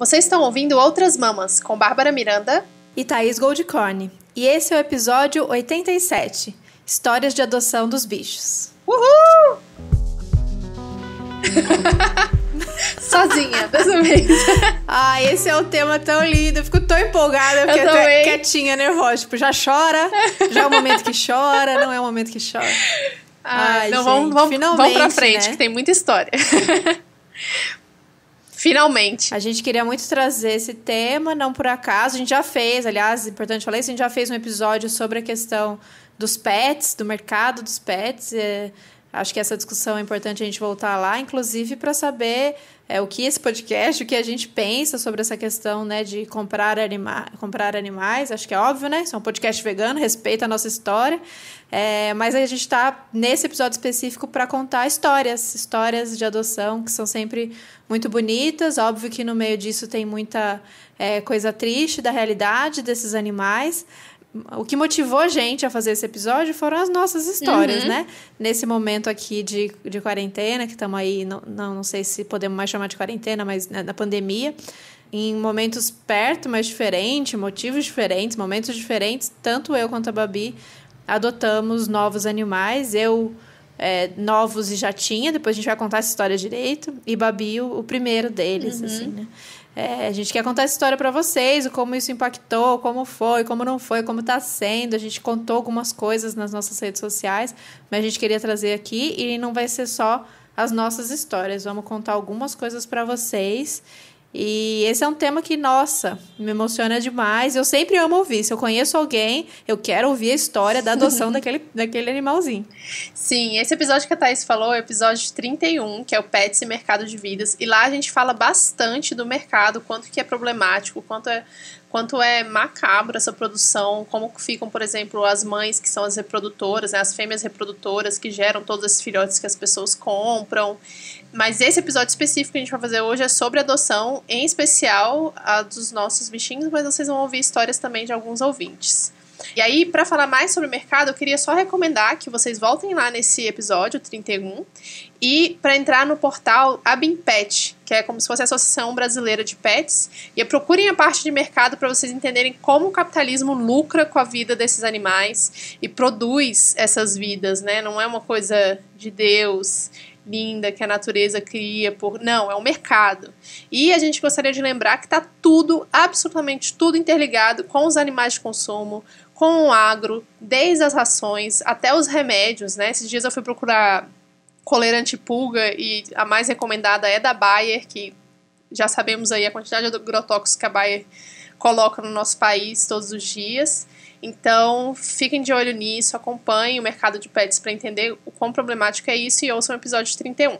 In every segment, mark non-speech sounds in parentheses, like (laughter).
Vocês estão ouvindo Outras Mamas com Bárbara Miranda e Thaís Goldcorn. E esse é o episódio 87, Histórias de Adoção dos Bichos. Uhul! (laughs) Sozinha, dessa vez. ah, esse é um tema tão lindo. Eu fico tão empolgada, porque eu até quietinha, nervosa. Tipo, já chora, já é o momento que chora, não é o momento que chora. Ai, ah, Ai não, gente, vamos, vamos, vamos pra frente, né? que tem muita história. Finalmente. A gente queria muito trazer esse tema, não por acaso. A gente já fez, aliás, importante falar isso, a gente já fez um episódio sobre a questão dos pets, do mercado dos pets. É, acho que essa discussão é importante a gente voltar lá, inclusive para saber é, o que esse podcast, o que a gente pensa sobre essa questão né, de comprar, anima comprar animais. Acho que é óbvio, né? Isso é um podcast vegano, respeita a nossa história. É, mas a gente está nesse episódio específico para contar histórias, histórias de adoção que são sempre muito bonitas. Óbvio que no meio disso tem muita é, coisa triste da realidade desses animais o que motivou a gente a fazer esse episódio foram as nossas histórias, uhum. né? Nesse momento aqui de, de quarentena, que estamos aí, não, não, não sei se podemos mais chamar de quarentena, mas na, né, na pandemia, em momentos perto, mas diferentes, motivos diferentes, momentos diferentes, tanto eu quanto a Babi adotamos novos animais. Eu. É, novos e já tinha, depois a gente vai contar essa história direito, e Babi o, o primeiro deles, uhum. assim, né? É, a gente quer contar essa história para vocês, como isso impactou, como foi, como não foi, como está sendo. A gente contou algumas coisas nas nossas redes sociais, mas a gente queria trazer aqui e não vai ser só as nossas histórias. Vamos contar algumas coisas para vocês e esse é um tema que, nossa, me emociona demais. Eu sempre amo ouvir. Se eu conheço alguém, eu quero ouvir a história da adoção (laughs) daquele, daquele animalzinho. Sim, esse episódio que a Thais falou é o episódio 31, que é o Pets e Mercado de Vidas. E lá a gente fala bastante do mercado, quanto que é problemático, quanto é quanto é macabro essa produção, como ficam, por exemplo, as mães que são as reprodutoras, né, as fêmeas reprodutoras que geram todos esses filhotes que as pessoas compram. Mas esse episódio específico que a gente vai fazer hoje é sobre adoção, em especial a dos nossos bichinhos, mas vocês vão ouvir histórias também de alguns ouvintes. E aí, para falar mais sobre o mercado, eu queria só recomendar que vocês voltem lá nesse episódio 31 e para entrar no portal Abimpet, que é como se fosse a Associação Brasileira de Pets, e procurem a parte de mercado para vocês entenderem como o capitalismo lucra com a vida desses animais e produz essas vidas, né? Não é uma coisa de Deus linda que a natureza cria por. Não, é o mercado. E a gente gostaria de lembrar que está tudo, absolutamente tudo interligado com os animais de consumo, com o agro, desde as rações até os remédios, né? Esses dias eu fui procurar coleira antipulga e a mais recomendada é da Bayer, que já sabemos aí a quantidade de agrotóxicos que a Bayer coloca no nosso país todos os dias. Então, fiquem de olho nisso, acompanhem o mercado de pets para entender o quão problemático é isso e ouçam o episódio 31.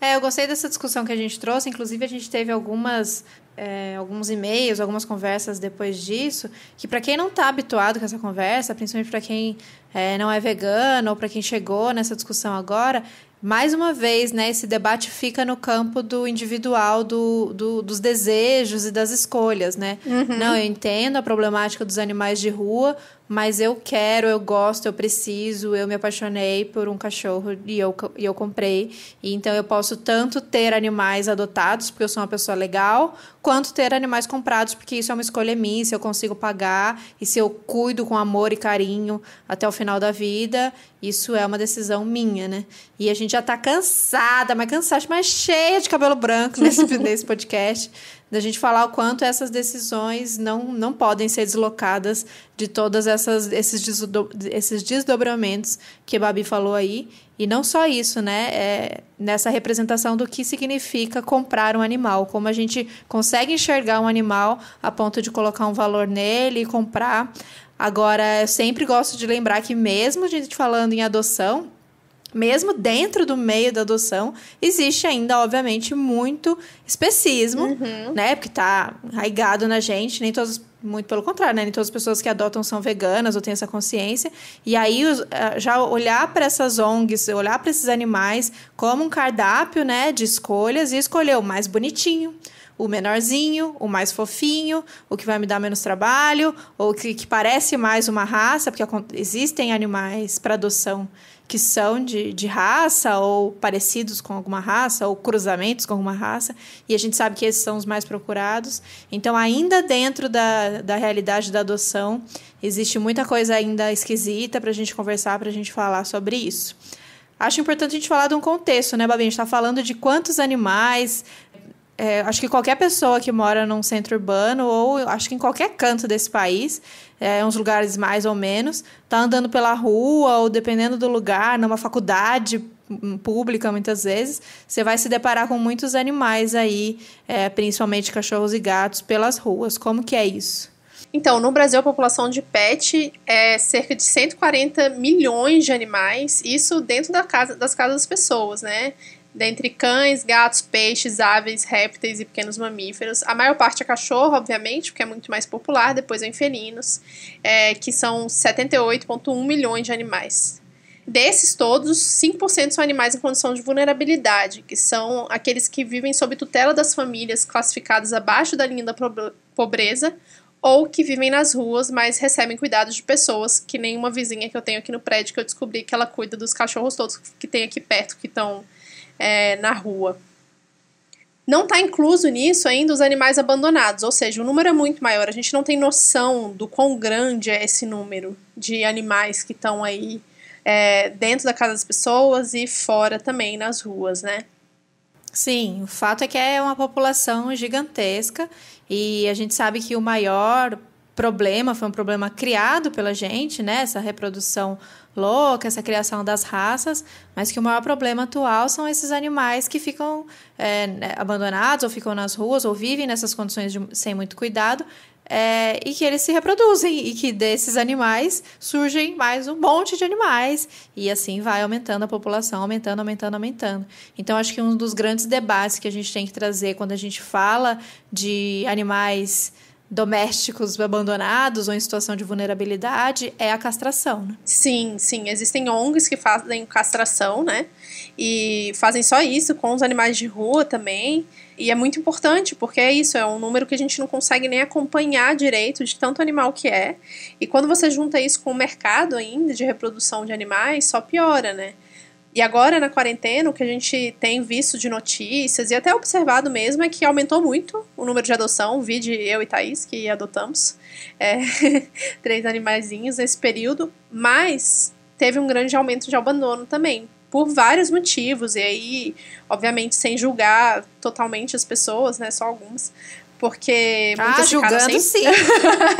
É, eu gostei dessa discussão que a gente trouxe. Inclusive, a gente teve algumas é, alguns e-mails, algumas conversas depois disso, que para quem não está habituado com essa conversa, principalmente para quem é, não é vegano ou para quem chegou nessa discussão agora, mais uma vez, né, esse debate fica no campo do individual, do, do dos desejos e das escolhas, né? Uhum. Não, eu entendo a problemática dos animais de rua, mas eu quero, eu gosto, eu preciso, eu me apaixonei por um cachorro e eu, e eu comprei. E então eu posso tanto ter animais adotados, porque eu sou uma pessoa legal, quanto ter animais comprados, porque isso é uma escolha minha, se eu consigo pagar e se eu cuido com amor e carinho até o final da vida, isso é uma decisão minha, né? E a gente já tá cansada, mas cansada, mas cheia de cabelo branco nesse, (laughs) nesse podcast da gente falar o quanto essas decisões não, não podem ser deslocadas de todas essas esses, esses desdobramentos que a Babi falou aí e não só isso, né? É nessa representação do que significa comprar um animal, como a gente consegue enxergar um animal a ponto de colocar um valor nele e comprar. Agora, eu sempre gosto de lembrar que mesmo a gente falando em adoção, mesmo dentro do meio da adoção, existe ainda, obviamente, muito especismo, uhum. né? Porque tá arraigado na gente, nem todas muito pelo contrário, né? Nem todas as pessoas que adotam são veganas ou têm essa consciência. E aí, eh, já olhar para essas ONGs, olhar para esses animais como um cardápio, né, de escolhas e escolher o mais bonitinho, o menorzinho, o mais fofinho, o que vai me dar menos trabalho, ou que, que parece mais uma raça, porque existem animais para adoção que são de, de raça ou parecidos com alguma raça ou cruzamentos com alguma raça, e a gente sabe que esses são os mais procurados. Então, ainda dentro da, da realidade da adoção, existe muita coisa ainda esquisita para a gente conversar, para a gente falar sobre isso. Acho importante a gente falar de um contexto, né, Babi? A gente está falando de quantos animais, é, acho que qualquer pessoa que mora num centro urbano ou acho que em qualquer canto desse país, é, uns lugares mais ou menos, tá andando pela rua ou dependendo do lugar, numa faculdade hum, pública muitas vezes, você vai se deparar com muitos animais aí, é, principalmente cachorros e gatos, pelas ruas. Como que é isso? Então, no Brasil, a população de pet é cerca de 140 milhões de animais, isso dentro da casa, das casas das pessoas, né? Dentre cães, gatos, peixes, aves, répteis e pequenos mamíferos. A maior parte é cachorro, obviamente, porque é muito mais popular. Depois vem felinos, é, que são 78,1 milhões de animais. Desses todos, 5% são animais em condição de vulnerabilidade, que são aqueles que vivem sob tutela das famílias classificadas abaixo da linha da pobreza ou que vivem nas ruas, mas recebem cuidados de pessoas, que nem uma vizinha que eu tenho aqui no prédio, que eu descobri que ela cuida dos cachorros todos que tem aqui perto, que estão é, na rua. Não está incluso nisso ainda os animais abandonados, ou seja, o número é muito maior. A gente não tem noção do quão grande é esse número de animais que estão aí é, dentro da casa das pessoas e fora também nas ruas, né? Sim, o fato é que é uma população gigantesca e a gente sabe que o maior problema foi um problema criado pela gente, né? Essa reprodução louca, essa criação das raças, mas que o maior problema atual são esses animais que ficam é, né, abandonados ou ficam nas ruas ou vivem nessas condições de, sem muito cuidado é, e que eles se reproduzem e que desses animais surgem mais um monte de animais e assim vai aumentando a população, aumentando, aumentando, aumentando. Então acho que um dos grandes debates que a gente tem que trazer quando a gente fala de animais domésticos abandonados ou em situação de vulnerabilidade é a castração. Né? Sim, sim. Existem ONGs que fazem castração, né? E fazem só isso com os animais de rua também. E é muito importante, porque é isso, é um número que a gente não consegue nem acompanhar direito de tanto animal que é. E quando você junta isso com o mercado ainda de reprodução de animais, só piora, né? E agora, na quarentena, o que a gente tem visto de notícias e até observado mesmo é que aumentou muito o número de adoção, vi de eu e Thaís, que adotamos é, (laughs) três animaizinhos nesse período, mas teve um grande aumento de abandono também, por vários motivos, e aí, obviamente, sem julgar totalmente as pessoas, né, só algumas, porque ah, muitas ah, julgando, sem... sim.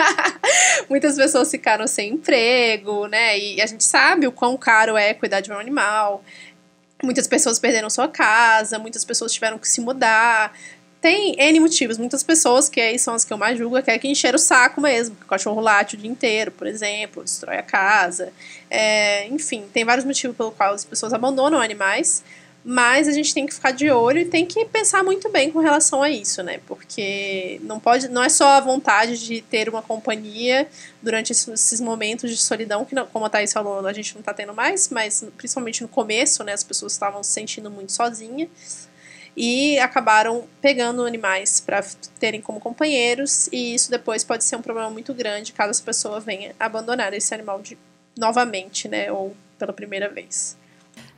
(laughs) muitas pessoas ficaram sem emprego, né? E a gente sabe o quão caro é cuidar de um animal. Muitas pessoas perderam sua casa, muitas pessoas tiveram que se mudar. Tem N motivos. Muitas pessoas, que aí são as que eu mais julgo, é querem é que encheram o saco mesmo. Que o cachorro late o dia inteiro, por exemplo, destrói a casa. É, enfim, tem vários motivos pelo qual as pessoas abandonam animais. Mas a gente tem que ficar de olho e tem que pensar muito bem com relação a isso, né? Porque não pode, não é só a vontade de ter uma companhia durante esses momentos de solidão, que não, como a Thaís falou, a gente não está tendo mais, mas principalmente no começo, né? As pessoas estavam se sentindo muito sozinhas e acabaram pegando animais para terem como companheiros, e isso depois pode ser um problema muito grande caso a pessoa venha abandonar esse animal de, novamente, né? Ou pela primeira vez.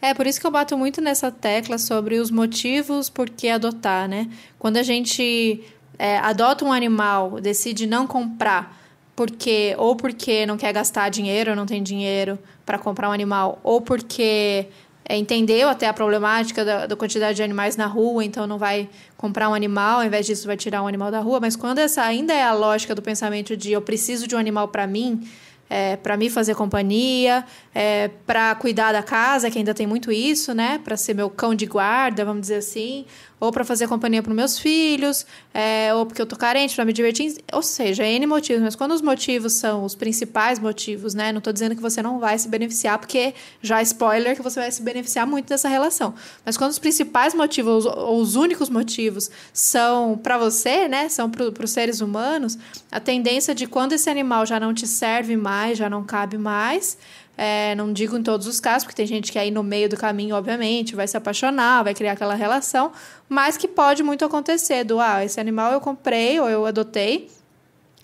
É, por isso que eu bato muito nessa tecla sobre os motivos por que adotar, né? Quando a gente é, adota um animal, decide não comprar porque ou porque não quer gastar dinheiro, não tem dinheiro para comprar um animal, ou porque é, entendeu até a problemática da, da, quantidade de animais na rua, então não vai comprar um animal, ao invés disso vai tirar um animal da rua. Mas quando essa ainda é a lógica do pensamento de eu preciso de um animal para mim, é, para me fazer companhia, é, para cuidar da casa, que ainda tem muito isso, né? Para ser meu cão de guarda, vamos dizer assim, ou para fazer companhia para meus filhos, é, ou porque eu tô carente para me divertir, ou seja, é N motivos, mas quando os motivos são os principais motivos, né? Não tô dizendo que você não vai se beneficiar, porque já é spoiler que você vai se beneficiar muito dessa relação. Mas quando os principais motivos ou os únicos motivos são para você, né? São para os seres humanos, a tendência de quando esse animal já não te serve mais, já não cabe mais, é, não digo em todos os casos, porque tem gente que aí no meio do caminho, obviamente, vai se apaixonar, vai criar aquela relação, mas que pode muito acontecer do, ah, esse animal eu comprei ou eu adotei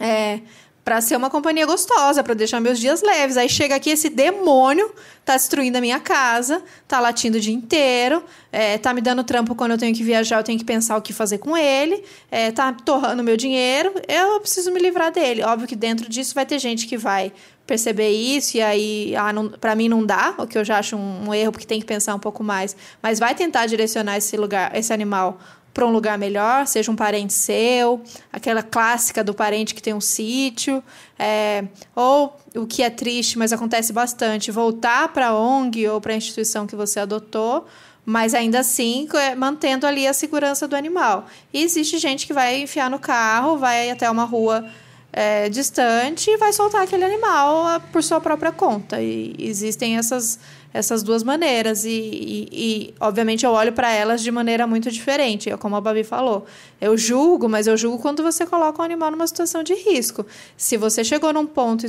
é, para ser uma companhia gostosa, para deixar meus dias leves. Aí chega aqui esse demônio, tá destruindo a minha casa, tá latindo o dia inteiro, é, tá me dando trampo quando eu tenho que viajar, eu tenho que pensar o que fazer com ele, é, tá torrando meu dinheiro, eu preciso me livrar dele. Óbvio que dentro disso vai ter gente que vai perceber isso e aí, ah, para mim não dá, o que eu já acho um, um, erro, porque tem que pensar um pouco mais, mas vai tentar direcionar esse lugar, esse animal para um lugar melhor, seja um parente seu, aquela clássica do parente que tem um sítio, é, ou o que é triste, mas acontece bastante, voltar para a ONG ou para a instituição que você adotou, mas ainda assim é, mantendo ali a segurança do animal. E existe gente que vai enfiar no carro, vai até uma rua é, distante e vai soltar aquele animal ah, por sua própria conta. E existem essas, essas duas maneiras. E, e, e obviamente, eu olho para elas de maneira muito diferente, é como a Babi falou. Eu julgo, mas eu julgo quando você coloca o um animal numa situação de risco. Se você chegou num ponto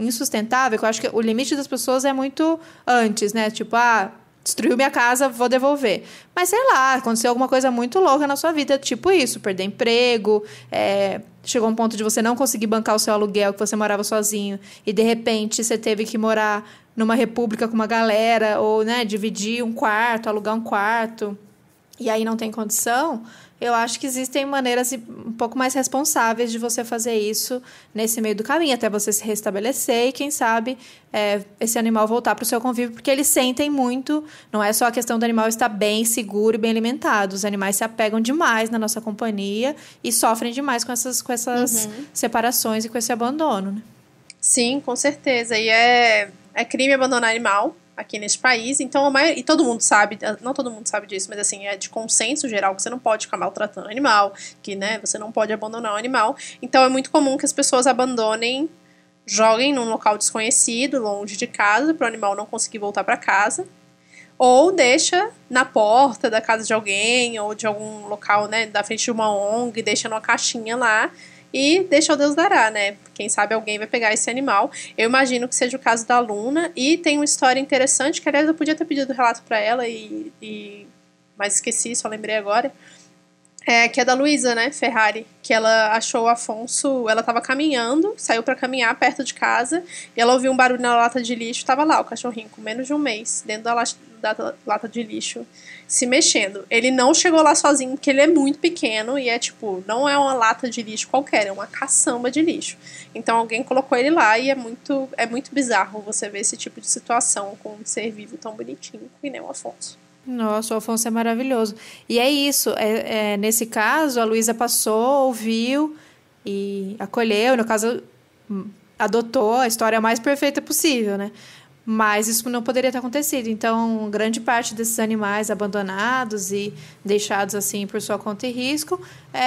insustentável, que eu acho que o limite das pessoas é muito antes, né? Tipo, ah destruiu minha casa, vou devolver. Mas sei lá, aconteceu alguma coisa muito louca na sua vida, tipo isso, perder emprego, é, chegou um ponto de você não conseguir bancar o seu aluguel, que você morava sozinho, e de repente você teve que morar numa república com uma galera, ou né, dividir um quarto, alugar um quarto, e aí não tem condição eu acho que existem maneiras um pouco mais responsáveis de você fazer isso nesse meio do caminho, até você se restabelecer e, quem sabe, é, esse animal voltar para o seu convívio, porque eles sentem muito. Não é só a questão do animal estar bem, seguro e bem alimentado. Os animais se apegam demais na nossa companhia e sofrem demais com essas, com essas uhum. separações e com esse abandono. Né? Sim, com certeza. E é, é crime abandonar animal aqui neste país. Então, maioria, e todo mundo sabe, eh, não todo mundo sabe disso, mas assim, é de consenso geral que você não pode ficar maltratando animal, que né, você não pode abandonar o animal. Então, é muito comum que as pessoas abandonem, joguem num local desconhecido, longe de casa, para o animal não conseguir voltar para casa. Ou deixa na porta da casa de alguém, ou de algum local, né, da frente de uma ONG, deixa numa caixinha lá e deixa o Deus dará, né? Quem sabe alguém vai pegar esse animal. Eu imagino que seja o caso da Luna. E tem uma história interessante, que aliás eu podia ter pedido o relato para ela, e, e, mas esqueci, só lembrei agora é, que é da Luísa, né, Ferrari, que ela achou o Afonso, ela tava caminhando, saiu para caminhar perto de casa, e ela ouviu um barulho na lata de lixo, tava lá o cachorrinho com menos de um mês, dentro da lata, da lata de lixo, se mexendo. Ele não chegou lá sozinho, porque ele é muito pequeno, e é tipo, não é uma lata de lixo qualquer, é uma caçamba de lixo. Então alguém colocou ele lá, e é muito, é muito bizarro você ver esse tipo de situação com um ser vivo tão bonitinho, que nem o Afonso. Nossa, o Afonso é maravilhoso. E é isso. É, é, nesse caso, a Luísa passou, ouviu e acolheu. No caso, hum, adotou a história mais perfeita possível, né? Mas isso não poderia ter acontecido. Então, grande parte desses animais abandonados e deixados assim por sua conta e risco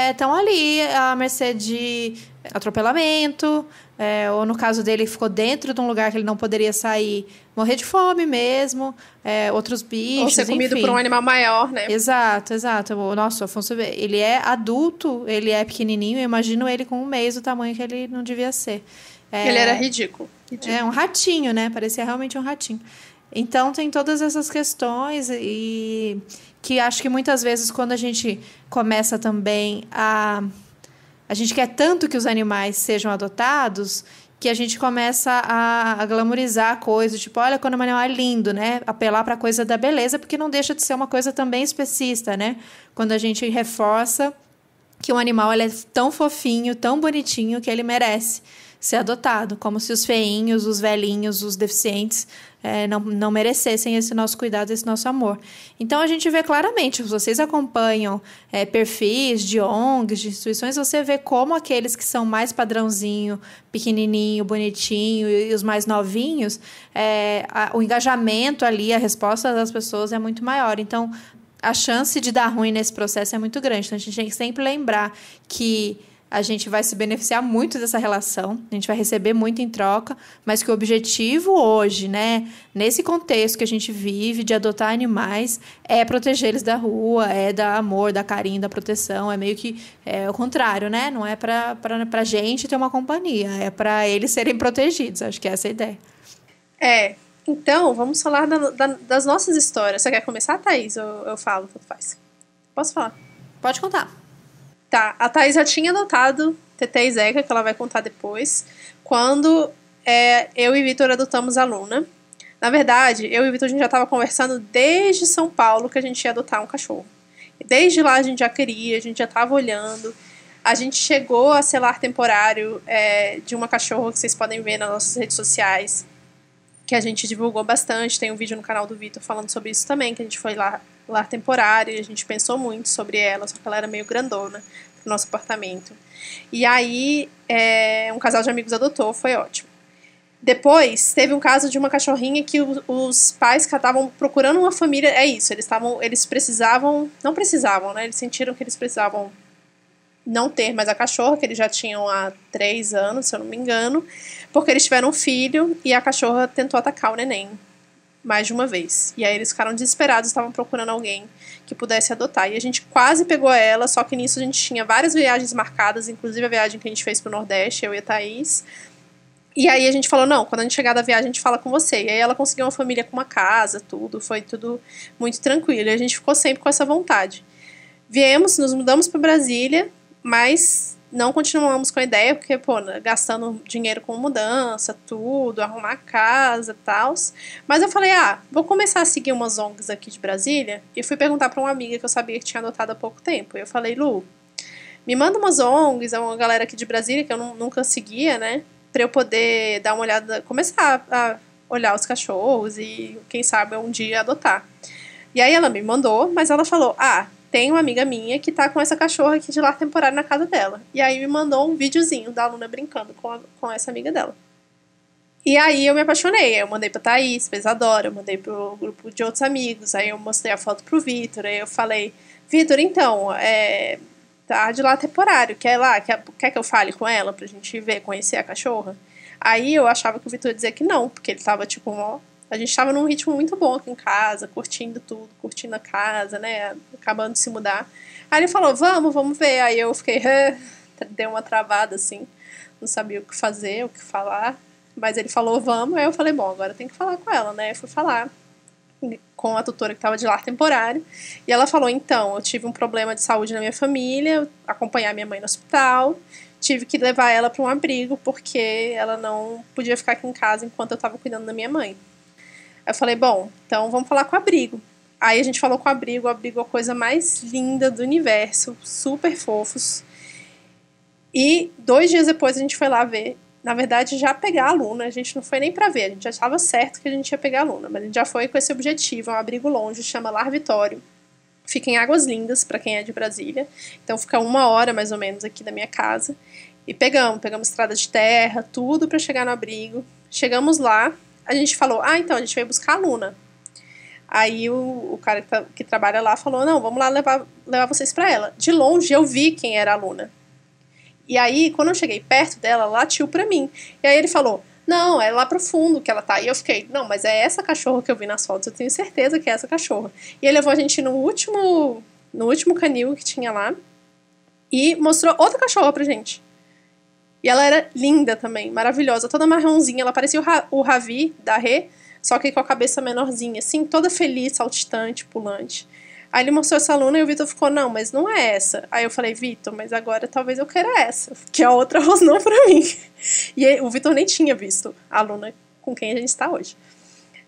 estão é, ali à mercê de atropelamento, é, ou no caso dele, ficou dentro de um lugar que ele não poderia sair, morrer de fome mesmo, é, outros bichos. Ou ser comido por um animal maior, né? Exato, exato. Nossa, o Afonso, ele é adulto, ele é pequenininho, eu imagino ele com um mês do tamanho que ele não devia ser. É, ele era ridículo, ridículo. É um ratinho, né? Parecia realmente um ratinho. Então tem todas essas questões e que acho que muitas vezes quando a gente começa também a a gente quer tanto que os animais sejam adotados que a gente começa a, a glamorizar a coisa, tipo, olha quando o animal é lindo, né? Apelar para a coisa da beleza, porque não deixa de ser uma coisa também especista, né? Quando a gente reforça que um animal é tão fofinho, tão bonitinho que ele merece ser adotado, como se os feinhos, os velhinhos, os deficientes é, não, não merecessem esse nosso cuidado, esse nosso amor. Então a gente vê claramente, vocês acompanham é, perfis de ONGs, de instituições, você vê como aqueles que são mais padrãozinho, pequenininho, bonitinho e, e os mais novinhos, é, a, o engajamento ali, a resposta das pessoas é muito maior. Então a chance de dar ruim nesse processo é muito grande. Então a gente tem que sempre lembrar que a gente vai se beneficiar muito dessa relação, a gente vai receber muito em troca, mas que o objetivo hoje, né, nesse contexto que a gente vive de adotar animais, é protegê-los da rua, é dar amor, dar carinho, da proteção, é meio que é o contrário, né? Não é para a gente ter uma companhia, é para eles serem protegidos, acho que é essa a ideia. É, então, vamos falar da, da, das nossas histórias. Você quer começar, Thaís? Eu, eu falo, tanto faz. Posso falar? Pode contar. Tá, a Thais já tinha notado Tete e Zeca, que ela vai contar depois, quando é, eu e Vitor adotamos a Luna. Na verdade, eu e Vitor a gente já estava conversando desde São Paulo que a gente ia adotar um cachorro. Desde lá a gente já queria, a gente já estava olhando. A gente chegou a selar temporário é, de uma cachorra que vocês podem ver nas nossas redes sociais, que a gente divulgou bastante. Tem um vídeo no canal do Vitor falando sobre isso também, que a gente foi lá lar temporário, e a gente pensou muito sobre ela, só que ela era meio grandona pro nosso apartamento. E aí, é, um casal de amigos adotou, foi ótimo. Depois, teve um caso de uma cachorrinha que os, pais estavam procurando uma família. É isso, eles estavam. Eles precisavam. Não precisavam, né? Eles sentiram que eles precisavam não ter mais a cachorra, que eles já tinham há três anos, se eu não me engano, porque eles tiveram um filho e a cachorra tentou atacar o neném mais de uma vez. E aí eles ficaram desesperados, estavam procurando alguém que pudesse adotar. E a gente quase pegou ela, só que nisso a gente tinha várias viagens marcadas, inclusive a viagem que a gente fez pro Nordeste, eu e a Thaís. E aí a gente falou, não, quando a gente chegar da viagem a gente fala com você. E aí ela conseguiu uma família com uma casa, tudo, foi tudo muito tranquilo. E a gente ficou sempre com essa vontade. Viemos, nos mudamos para Brasília, mas não continuamos com a ideia, porque, pô, né, gastando dinheiro com mudança, tudo, arrumar casa e tal. Mas eu falei, ah, vou começar a seguir umas ONGs aqui de Brasília. E fui perguntar para uma amiga que eu sabia que tinha adotado há pouco tempo. E eu falei, Lu, me manda umas ONGs, é uma galera aqui de Brasília que eu nunca seguia, né? Pra eu poder dar uma olhada, começar a olhar os cachorros e, quem sabe, um dia adotar. E aí ela me mandou, mas ela falou, ah, tem uma amiga minha que tá com essa cachorra aqui de lar temporário na casa dela. E aí me mandou um videozinho da aluna brincando com, a, com essa amiga dela. E aí eu me apaixonei. Eu mandei pra Thaís, pra Isadora, eu mandei pro grupo de outros amigos. Aí eu mostrei a foto pro Vitor. Aí eu falei: Vitor, então, é, tá de lá temporário. Quer lá? Quer, quer que eu fale com ela pra gente ver, conhecer a cachorra? Aí eu achava que o Vitor ia dizer que não, porque ele tava tipo, ó, a gente estava num ritmo muito bom aqui em casa, curtindo tudo, curtindo a casa, né? Acabando de se mudar. Aí ele falou: Vamos, vamos ver. Aí eu fiquei, deu uma travada assim, não sabia o que fazer, o que falar. Mas ele falou: Vamos. Aí eu falei: Bom, agora tem que falar com ela, né? Eu fui falar com a tutora que estava de lá temporário. E ela falou: Então, eu tive um problema de saúde na minha família, acompanhar minha mãe no hospital tive que levar ela para um abrigo porque ela não podia ficar aqui em casa enquanto eu estava cuidando da minha mãe. Eu falei, bom, então vamos falar com o abrigo. Aí a gente falou com o abrigo, o abrigo é a coisa mais linda do universo, super fofos. E dois dias depois a gente foi lá ver. Na verdade, já pegar a Luna, a gente não foi nem para ver, a gente já estava certo que a gente ia pegar a Luna, mas a gente já foi com esse objetivo, é um abrigo longe, chama Lar Vitório. Fica em Águas Lindas, para quem é de Brasília. Então fica uma hora mais ou menos aqui da minha casa. E pegamos, pegamos estrada de terra, tudo para chegar no abrigo. Chegamos lá, a gente falou, ah, então, a gente veio buscar a Luna. Aí o, o cara que, tá, que, trabalha lá falou, não, vamos lá levar, levar vocês para ela. De longe eu vi quem era a Luna. E aí, quando eu cheguei perto dela, latiu para mim. E aí ele falou, não, é lá pro fundo que ela tá. E eu fiquei, não, mas é essa cachorra que eu vi nas fotos, eu tenho certeza que é essa cachorra. E ele levou a gente no último, no último canil que tinha lá e mostrou outra cachorra pra gente. E ela era linda também, maravilhosa, toda marronzinha. Ela parecia o, Ravi da Rê, só que com a cabeça menorzinha, assim, toda feliz, saltitante, pulante. Aí ele mostrou essa aluna e o Vitor ficou, não, mas não é essa. Aí eu falei, Vitor, mas agora talvez eu queira essa, que a outra rosnou (laughs) é pra mim. E aí, o Vitor nem tinha visto a aluna com quem a gente está hoje.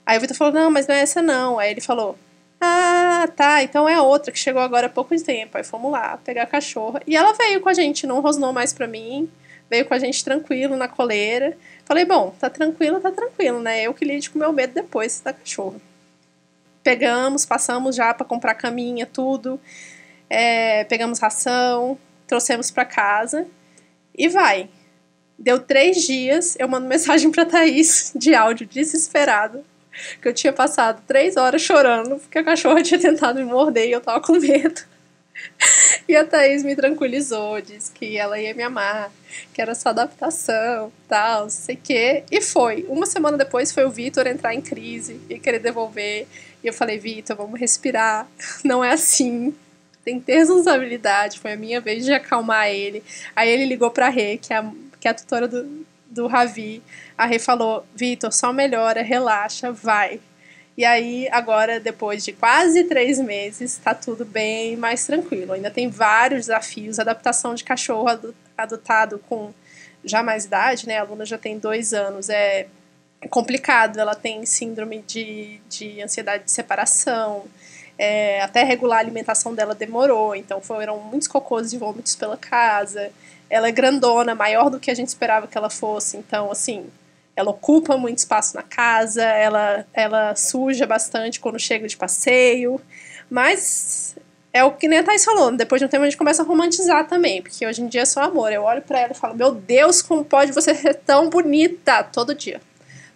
Aí o Vitor falou, não, mas não é essa não. Aí ele falou, ah, tá, então é outra que chegou agora há pouco tempo. Aí fomos lá pegar a cachorra. E ela veio com a gente, não rosnou mais pra mim veio com a gente tranquilo na coleira. Falei, bom, tá tranquilo, tá tranquilo, né? Eu que lide com meu medo depois da tá cachorra. Pegamos, passamos já para comprar caminha, tudo. É, pegamos ração, trouxemos para casa e vai. Deu três dias, eu mando (laughs) mensagem para Thaís de áudio desesperado, que eu tinha passado três horas chorando porque a cachorra tinha tentado me morder e eu tava com medo. (laughs) E a Thaís me tranquilizou, disse que ela ia me amar, que era só adaptação, tal, sei que. E foi. Uma semana depois foi o Vitor entrar em crise e querer devolver. E eu falei, Vitor, vamos respirar. (laughs) Não é assim. Tem que ter responsabilidade. Foi a minha vez de acalmar ele. Aí ele ligou pra Rê, que é a, que é a tutora do, do Ravi. A Rê falou, Vitor, só melhora, relaxa, vai. E aí, agora, depois de quase três meses, está tudo bem mais tranquilo. Ainda tem vários desafios. Adaptação de cachorro adotado com já mais idade, né? A aluna já tem dois anos. É complicado. Ela tem síndrome de, de ansiedade de separação. É, até regular a alimentação dela demorou. Então, foram muitos cocôs e vômitos pela casa. Ela é grandona, maior do que a gente esperava que ela fosse. Então, assim, ela ocupa muito espaço na casa, ela, ela suja bastante quando chega de passeio, mas é o que nem a Thais falou, depois de um tempo a gente começa a romantizar também, porque hoje em dia é só amor. Eu olho para ela e falo, meu Deus, como pode você ser tão bonita todo dia.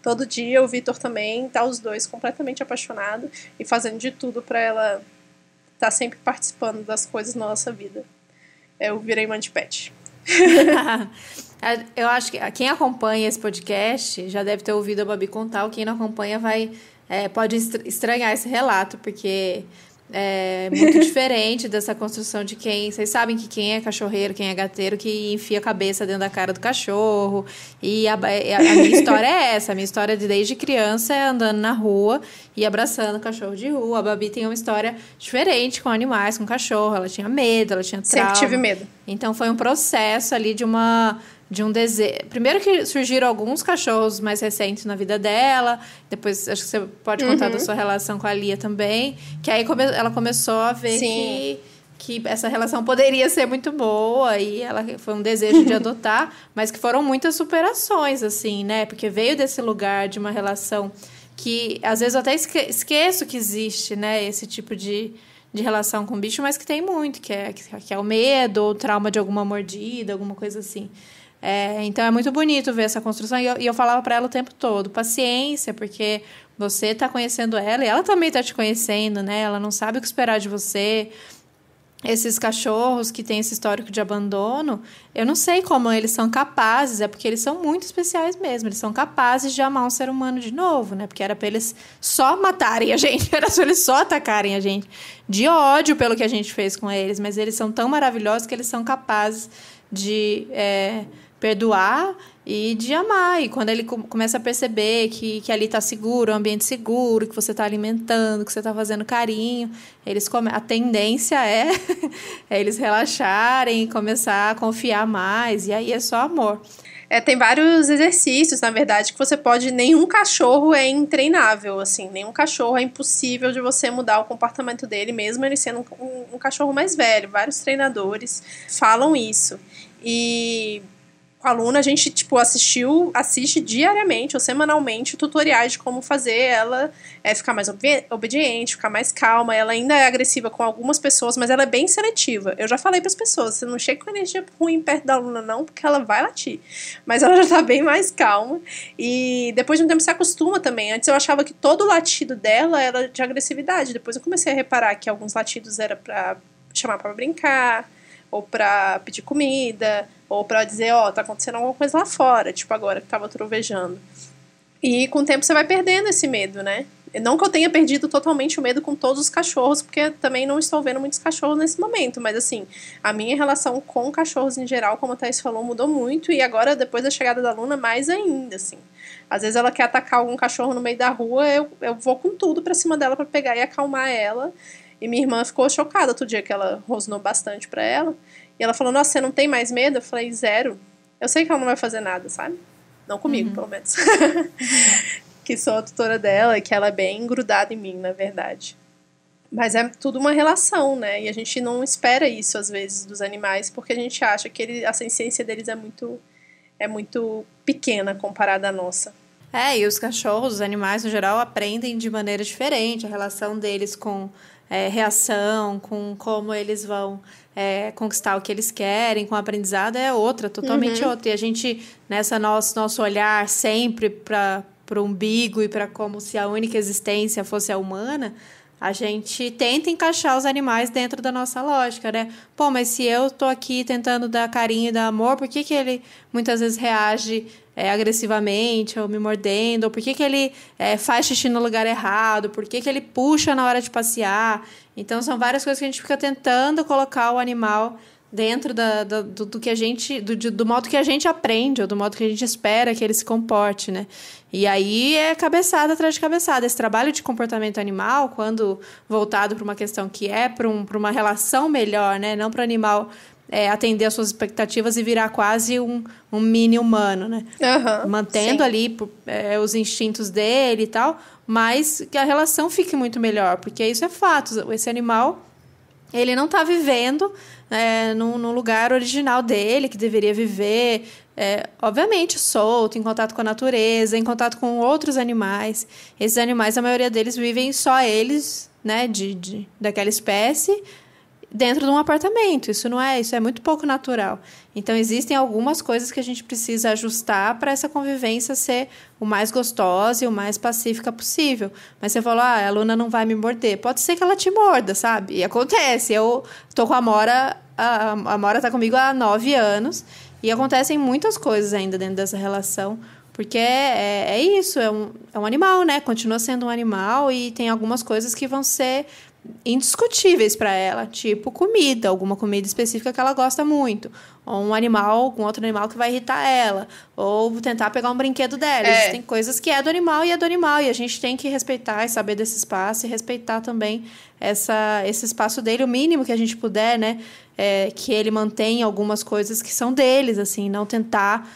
Todo dia o Vitor também tá os dois completamente apaixonados e fazendo de tudo para ela estar tá sempre participando das coisas na nossa vida. Eu virei mãe de pet. (laughs) É, eu acho que quem acompanha esse podcast já deve ter ouvido a Babi contar, quem não acompanha vai é, pode estranhar esse relato, porque é muito (laughs) diferente dessa construção de quem. Vocês sabem que quem é cachorreiro, quem é gateiro, que enfia a cabeça dentro da cara do cachorro. E a, a, a minha história é essa. A minha história é de desde criança é andando na rua e abraçando cachorro de rua. A Babi tem uma história diferente com animais, com cachorro. Ela tinha medo, ela tinha trauma. Sempre tive medo. Então foi um processo ali de uma de um desejo. Primeiro que surgiram alguns cachorros mais recentes na vida dela, depois acho que você pode contar uhum. da sua relação com a Lia também, que aí come... ela começou a ver que, que essa relação poderia ser muito boa e ela foi um desejo de (laughs) adotar, mas que foram muitas superações assim, né? Porque veio desse lugar de uma relação que às vezes eu até esqueço que existe, né, esse tipo de de relação com o bicho, mas que tem muito, que é, que é o medo, ou trauma de alguma mordida, alguma coisa assim. É, então é muito bonito ver essa construção. E eu, e eu falava para ela o tempo todo: paciência, porque você está conhecendo ela e ela também está te conhecendo, né? Ela não sabe o que esperar de você. Esses cachorros que têm esse histórico de abandono, eu não sei como eles são capazes, é porque eles são muito especiais mesmo. Eles são capazes de amar um ser humano de novo, né? Porque era pra eles só matarem a (laughs) gente, era pra eles só atacarem a gente. De ódio pelo que a gente fez com eles, mas eles são tão maravilhosos que eles são capazes de. É perdoar e de amar. E quando ele começa a perceber que, que ali está seguro, um ambiente seguro, que você está alimentando, que você está fazendo carinho, eles come... a tendência é, (laughs) é eles relaxarem e começar a confiar mais. E aí é só amor. É, tem vários exercícios, na verdade, que você pode. Nenhum cachorro é intreinável, assim. Nenhum cachorro é impossível de você mudar o comportamento dele, mesmo ele sendo um, um cachorro mais velho. Vários treinadores falam isso. E com a aluna, a gente, tipo, assistiu, assiste diariamente ou semanalmente tutoriais de como fazer ela é, ficar mais obediente, ficar mais calma. Ela ainda é agressiva com algumas pessoas, mas ela é bem seletiva. Eu já falei para as pessoas, você não chega com energia ruim perto da aluna, não, porque ela vai latir. Mas ela (laughs) já tá bem mais calma. E depois de um tempo se acostuma também. Antes eu achava que todo latido dela era de agressividade. Depois eu comecei a reparar que alguns latidos era para chamar para brincar, ou para pedir comida, ou para dizer, ó, oh, tá acontecendo alguma coisa lá fora, tipo agora que tava trovejando. E com o tempo você vai perdendo esse medo, né? Não que eu tenha perdido totalmente o medo com todos os cachorros, porque também não estou vendo muitos cachorros nesse momento, mas assim, a minha relação com cachorros em geral, como a Thais falou, mudou muito e agora, depois da chegada da Luna, mais ainda, assim. Às vezes ela quer atacar algum cachorro no meio da rua, eu, eu vou com tudo pra cima dela para pegar e acalmar ela. E minha irmã ficou chocada outro dia que ela rosnou bastante pra ela. E ela falou: Nossa, você não tem mais medo? Eu falei: Zero. Eu sei que ela não vai fazer nada, sabe? Não comigo, uhum. pelo menos. (laughs) que sou a tutora dela e que ela é bem grudada em mim, na verdade. Mas é tudo uma relação, né? E a gente não espera isso, às vezes, dos animais, porque a gente acha que ele, a ciência deles é muito, é muito pequena comparada à nossa. É, e os cachorros, os animais no geral, aprendem de maneira diferente. A relação deles com é, reação, com como eles vão é, conquistar o que eles querem, com o aprendizado, é outra, totalmente uhum. outra. E a gente, nessa nosso, nosso olhar sempre para o umbigo e para como se a única existência fosse a humana, a gente tenta encaixar os animais dentro da nossa lógica, né? Pô, mas se eu tô aqui tentando dar carinho e dar amor, por que, que ele muitas vezes reage é, agressivamente ou me mordendo? Ou por que, que ele é, faz xixi no lugar errado? Por que, que ele puxa na hora de passear? Então, são várias coisas que a gente fica tentando colocar o animal dentro da, do, do, do, que a gente do, do modo que a gente aprende ou do modo que a gente espera que ele se comporte, né? E aí é cabeçada atrás de cabeçada. Esse trabalho de comportamento animal, quando voltado para uma questão que é para um, uma relação melhor, né? Não para o animal é, atender às suas expectativas e virar quase um, um mini humano, né? Uhum, Mantendo sim. ali é, os instintos dele e tal, mas que a relação fique muito melhor, porque isso é fato. Esse animal ele não está vivendo é, num, num lugar original dele, que deveria viver, é, obviamente, solto, em contato com a natureza, em contato com outros animais. Esses animais, a maioria deles vivem só eles, né, de, de daquela espécie dentro de um apartamento. Isso não é, isso é muito pouco natural. Então existem algumas coisas que a gente precisa ajustar para essa convivência ser o mais gostosa e o mais pacífica possível. Mas você falou, ah, a aluna não vai me morder. Pode ser que ela te morda, sabe? E acontece. Eu tô com a Mora, a, a Mora tá comigo há nove anos e acontecem muitas coisas ainda dentro dessa relação. Porque é, é, é isso, é um, é um animal, né? Continua sendo um animal e tem algumas coisas que vão ser indiscutíveis para ela, tipo comida, alguma comida específica que ela gosta muito, ou um animal, algum outro animal que vai irritar ela, ou tentar pegar um brinquedo dela. É. Tem coisas que é do animal e é do animal e a gente tem que respeitar e saber desse espaço e respeitar também essa esse espaço dele o mínimo que a gente puder, né? É, que ele mantenha algumas coisas que são deles, assim, não tentar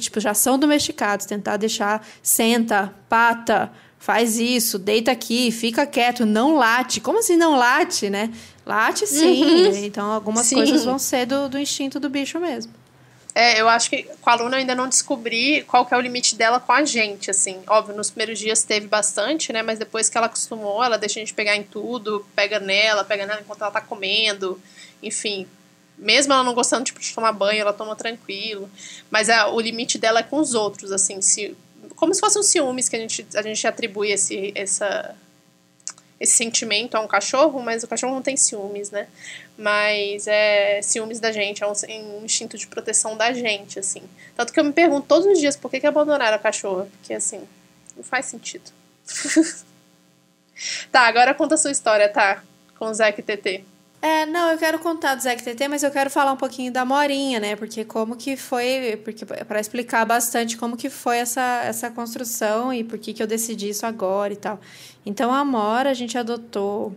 tipo já são domesticados, tentar deixar senta, pata, faz isso, deita aqui, fica quieto, não late. Como assim não late, né? Late sim. Uhum. Então algumas sim. coisas vão ser do, do instinto do bicho mesmo. É, eu acho que com a Luna eu ainda não descobri qual que é o limite dela com a gente, assim. Óbvio, nos primeiros dias teve bastante, né? Mas depois que ela acostumou, ela deixa a gente pegar em tudo, pega nela, pega nela enquanto ela tá comendo, enfim. Mesmo ela não gostando tipo, de tomar banho, ela toma tranquilo. Mas é, o limite dela é com os outros, assim. Se como se fossem ciúmes que a gente, a gente atribui esse, essa, esse sentimento a um cachorro, mas o cachorro não tem ciúmes, né? Mas é ciúmes da gente, é um, é um instinto de proteção da gente, assim. Tanto que eu me pergunto todos os dias por que, que abandonaram a cachorra, porque assim, não faz sentido. (laughs) tá, agora conta a sua história, tá? Com o Zac TT. É, não, eu quero contar do Zac TT, mas eu quero falar um pouquinho da Morinha, né? Porque como que foi, porque para explicar bastante como que foi essa, essa construção e por que que eu decidi isso agora e tal. Então a Mora a gente adotou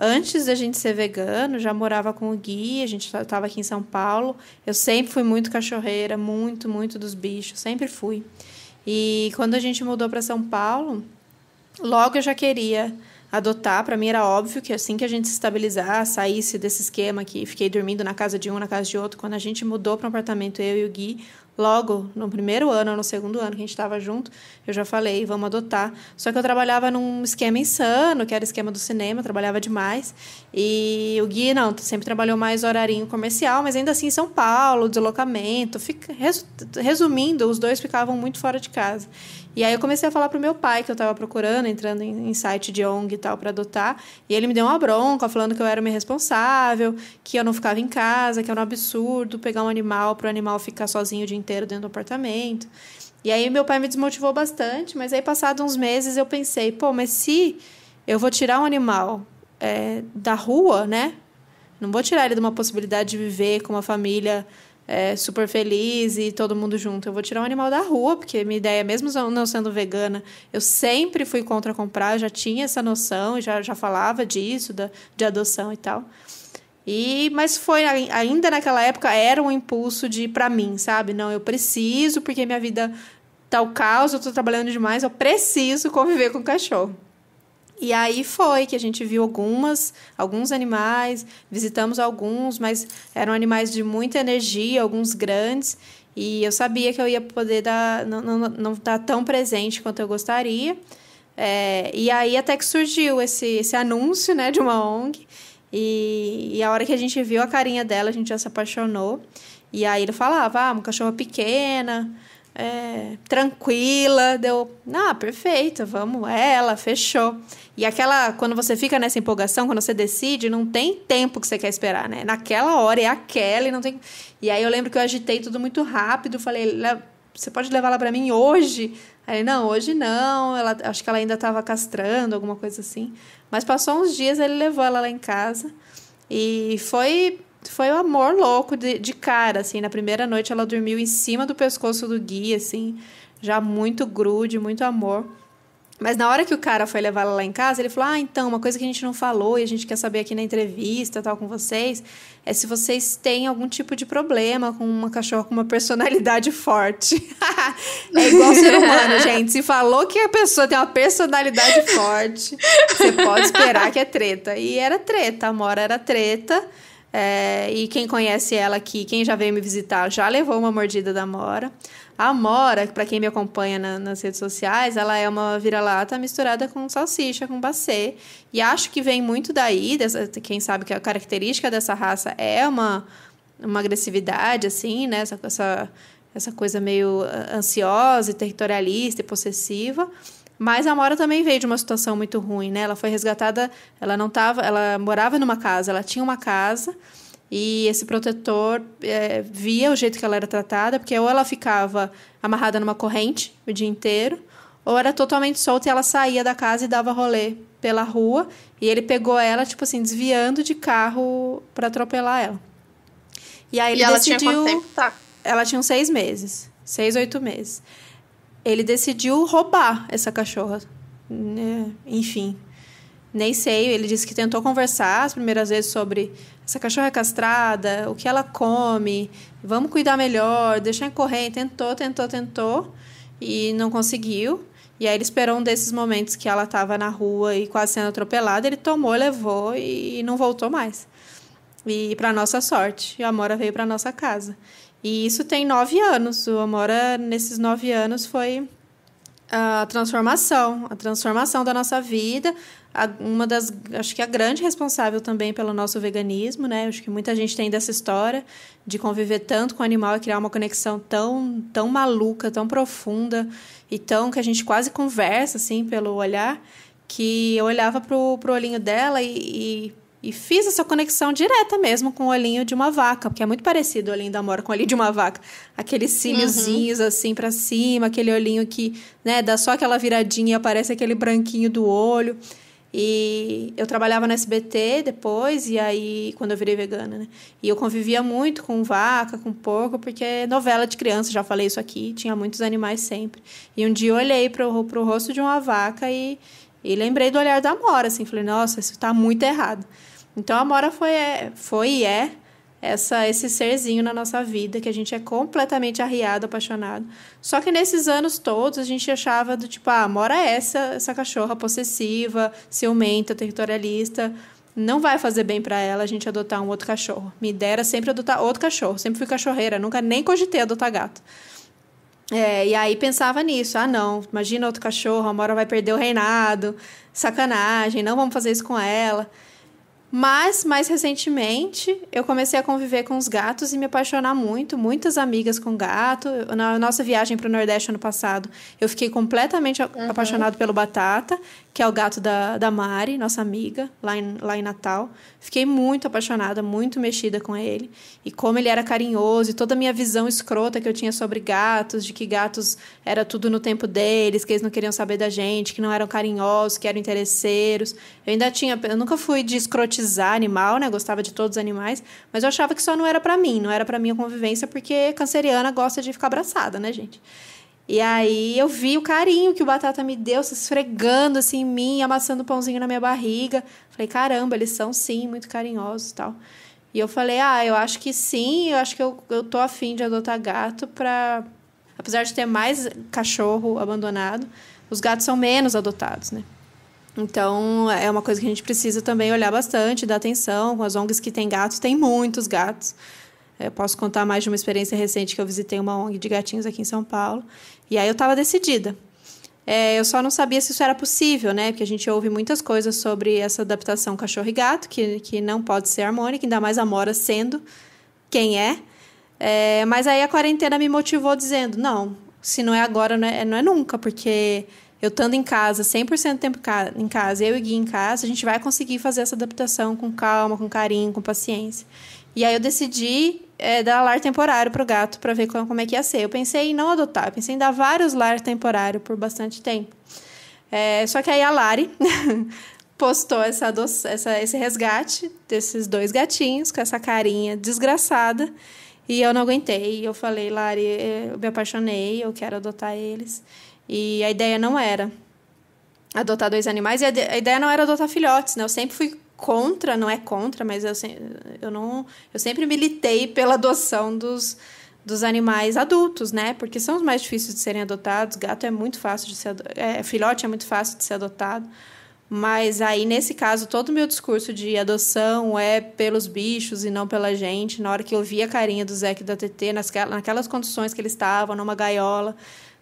antes da gente ser vegano, já morava com o Gui, a gente estava aqui em São Paulo. Eu sempre fui muito cachorreira, muito, muito dos bichos, sempre fui. E quando a gente mudou para São Paulo, logo eu já queria adotar. Para mim era óbvio que assim que a gente se estabilizar, saísse desse esquema que fiquei dormindo na casa de um, na casa de outro, quando a gente mudou para um apartamento, eu e o Gui, logo no primeiro ano, no segundo ano que a gente estava junto, eu já falei, vamos adotar. Só que eu trabalhava num esquema insano, que era esquema do cinema, trabalhava demais. E o Gui, não, sempre trabalhou mais horarinho comercial, mas ainda assim em São Paulo, deslocamento. Fica, resumindo, os dois ficavam muito fora de casa. E aí eu comecei a falar pro meu pai que eu estava procurando, entrando em, em, site de ONG e tal para adotar, e ele me deu uma bronca falando que eu era uma irresponsável, que eu não ficava em casa, que era um absurdo pegar um animal para o animal ficar sozinho o dia inteiro dentro do apartamento. E aí meu pai me desmotivou bastante, mas aí passados uns meses eu pensei, pô, mas se eu vou tirar um animal é, da rua, né? Não vou tirar ele de uma possibilidade de viver com uma família é, super feliz e todo mundo junto. Eu vou tirar um animal da rua, porque minha ideia, mesmo não sendo vegana, eu sempre fui contra comprar, já tinha essa noção, já, já falava disso, da, de adoção e tal. E, mas foi ainda naquela época era um impulso de para mim, sabe? Não, eu preciso porque minha vida tá o caos, eu tô trabalhando demais, eu preciso conviver com o cachorro. E aí foi que a gente viu algumas, alguns animais, visitamos alguns, mas eram animais de muita energia, alguns grandes. E eu sabia que eu ia poder dar, não, não, não estar tá tão presente quanto eu gostaria. É, e aí até que surgiu esse, esse anúncio né, de uma ONG. E, e a hora que a gente viu a carinha dela, a gente já se apaixonou. E aí ele falava, ah, uma cachorra pequena, é, tranquila, deu, ah, perfeito, vamos, é ela, fechou. E aquela, quando você fica nessa empolgação, quando você decide, não tem tempo que você quer esperar, né? Naquela hora é aquela e não tem. E aí eu lembro que eu agitei tudo muito rápido, falei, você pode levar ela para mim hoje? Aí, não, hoje não, ela, acho que ela ainda estava castrando, alguma coisa assim. Mas passou uns dias, ele levou ela lá em casa. E foi foi o um amor louco de, de cara, assim. Na primeira noite ela dormiu em cima do pescoço do Gui, assim. Já muito grude, muito amor. Mas na hora que o cara foi levar ela lá em casa, ele falou: Ah, então, uma coisa que a gente não falou e a gente quer saber aqui na entrevista tal com vocês é se vocês têm algum tipo de problema com uma cachorra com uma personalidade (laughs) forte. (laughs) é igual ser humano, (laughs) gente. Se falou que a pessoa tem uma personalidade forte, você pode esperar que é treta. E era treta, a Mora era treta. É, e quem conhece ela aqui, quem já veio me visitar, já levou uma mordida da Mora. A Mora, para quem me acompanha na, nas redes sociais, ela é uma vira-lata misturada com salsicha, com bacê. E acho que vem muito daí, dessa, quem sabe que a característica dessa raça é uma, uma agressividade, assim, né? Essa, essa, essa coisa meio ah, ansiosa, territorialista e possessiva. Mas a Mora também veio de uma situação muito ruim, né? Ela foi resgatada, ela não tava, ela morava numa casa, ela tinha uma casa e esse protetor é, via o jeito que ela era tratada, porque ou ela ficava amarrada numa corrente o dia inteiro, ou era totalmente solta e ela saía da casa e dava rolê pela rua, e ele pegou ela, tipo assim, desviando de carro para atropelar ela. E aí ele e ela decidiu. Tinha um tempo? Tá. Ela tinha uns seis meses. Seis, oito meses ele decidiu roubar essa cachorra. Né? Enfim, nem sei. Ele disse que tentou conversar as primeiras vezes sobre essa cachorra é castrada, o que ela come, vamos cuidar melhor, deixar correr. Tentou, tentou, tentou e não conseguiu. E aí ele esperou um desses momentos que ela estava na rua e quase sendo atropelada, ele tomou, levou e não voltou mais. E para nossa sorte, a mora veio para nossa casa. E isso tem nove anos. O Amora, eh, nesses nove anos, foi ah, a transformação, a transformação da nossa vida, uma das, acho que a grande responsável também pelo nosso veganismo, né? Acho que muita gente tem dessa história de conviver tanto com o animal e criar uma conexão tão, tão maluca, tão profunda e tão que a gente quase conversa assim pelo olhar, que eu olhava pro, pro olhinho dela e, e e fiz essa conexão direta mesmo com o olhinho de uma vaca, porque é muito parecido o olhinho da Amora com o olhinho de uma vaca. Aqueles cíliozinhos uhum. assim para cima, aquele olhinho que, né, dá só aquela viradinha e aparece aquele branquinho do olho. E eu trabalhava no SBT depois, e aí, quando eu virei vegana, né? E eu convivia muito com vaca, com porco, porque é novela de criança, já falei isso aqui, tinha muitos animais sempre. E um dia eu olhei pro, pro rosto de uma vaca e, e lembrei do olhar da mora assim, falei, nossa, isso tá muito errado. Então a Mora foi, é, foi e é essa, esse serzinho na nossa vida, que a gente é completamente arriado, apaixonado. Só que nesses anos todos a gente achava do tipo, ah, mora é essa, essa cachorra possessiva, ciumenta, territorialista. Não vai fazer bem para ela a gente adotar um outro cachorro. Me dera sempre adotar outro cachorro. Sempre fui cachorreira, nunca nem cogitei adotar gato. É, e aí pensava nisso, ah não, imagina outro cachorro, a Mora vai perder o reinado, sacanagem, não vamos fazer isso com ela. Mas, mais recentemente, eu comecei a conviver com os gatos e me apaixonar muito. Muitas amigas com gato. Na nossa viagem para o Nordeste ano passado, eu fiquei completamente uhum. apaixonado pelo Batata que é o gato da, da Mari, nossa amiga, lá em, lá em Natal. Fiquei muito apaixonada, muito mexida com ele. E como ele era carinhoso, e toda a minha visão escrota que eu tinha sobre gatos, de que gatos era tudo no tempo deles, que eles não queriam saber da gente, que não eram carinhosos, que eram interesseiros. Eu ainda tinha... Eu nunca fui de escrotizar animal, né? Eu gostava de todos os animais, mas eu achava que só não era para mim, não era para minha convivência, porque canceriana gosta de ficar abraçada, né, gente? E aí eu vi o carinho que o Batata me deu, se esfregando assim em mim, amassando o pãozinho na minha barriga. Falei, caramba, eles são sim muito carinhosos e tal. E eu falei, ah, eu acho que sim, eu acho que eu, eu tô afim de adotar gato pra. Apesar de ter mais cachorro abandonado, os gatos são menos adotados, né? Então, é uma coisa que a gente precisa também olhar bastante, dar atenção. Com as ONGs que têm gatos, tem muitos gatos. Eu posso contar mais de uma experiência recente que eu visitei uma ONG de gatinhos aqui em São Paulo. E aí eu estava decidida. É, eu só não sabia se isso era possível, né? Porque a gente ouve muitas coisas sobre essa adaptação cachorro e gato, que, que não pode ser harmônica, ainda mais a Mora sendo quem é. é. Mas aí a quarentena me motivou dizendo: não, se não é agora, não é, não é nunca, porque eu estando em casa, 100% do tempo em casa, eu e Gui em casa, a gente vai conseguir fazer essa adaptação com calma, com carinho, com paciência. E aí eu decidi é, dar lar temporário pro gato para ver como é que ia ser. Eu pensei em não adotar, eu pensei em dar vários lar temporário por bastante tempo. É, só que aí a Lari (laughs) postou essa, essa, esse resgate desses dois gatinhos com essa carinha desgraçada. E eu não aguentei. Eu falei, Lari, eu me apaixonei, eu quero adotar eles. E a ideia não era adotar dois animais. E a ideia não era adotar filhotes, né? Eu sempre fui contra, não é contra, mas eu, eu, não, eu sempre militei pela adoção dos, dos animais adultos, né? Porque são os mais difíceis de serem adotados. Gato é muito fácil de ser é, filhote é muito fácil de ser adotado. Mas aí, nesse caso, todo o meu discurso de adoção é pelos bichos e não pela gente. Na hora que eu vi a carinha do Zeca e da TT, nas, naquelas condições que eles estavam, numa gaiola,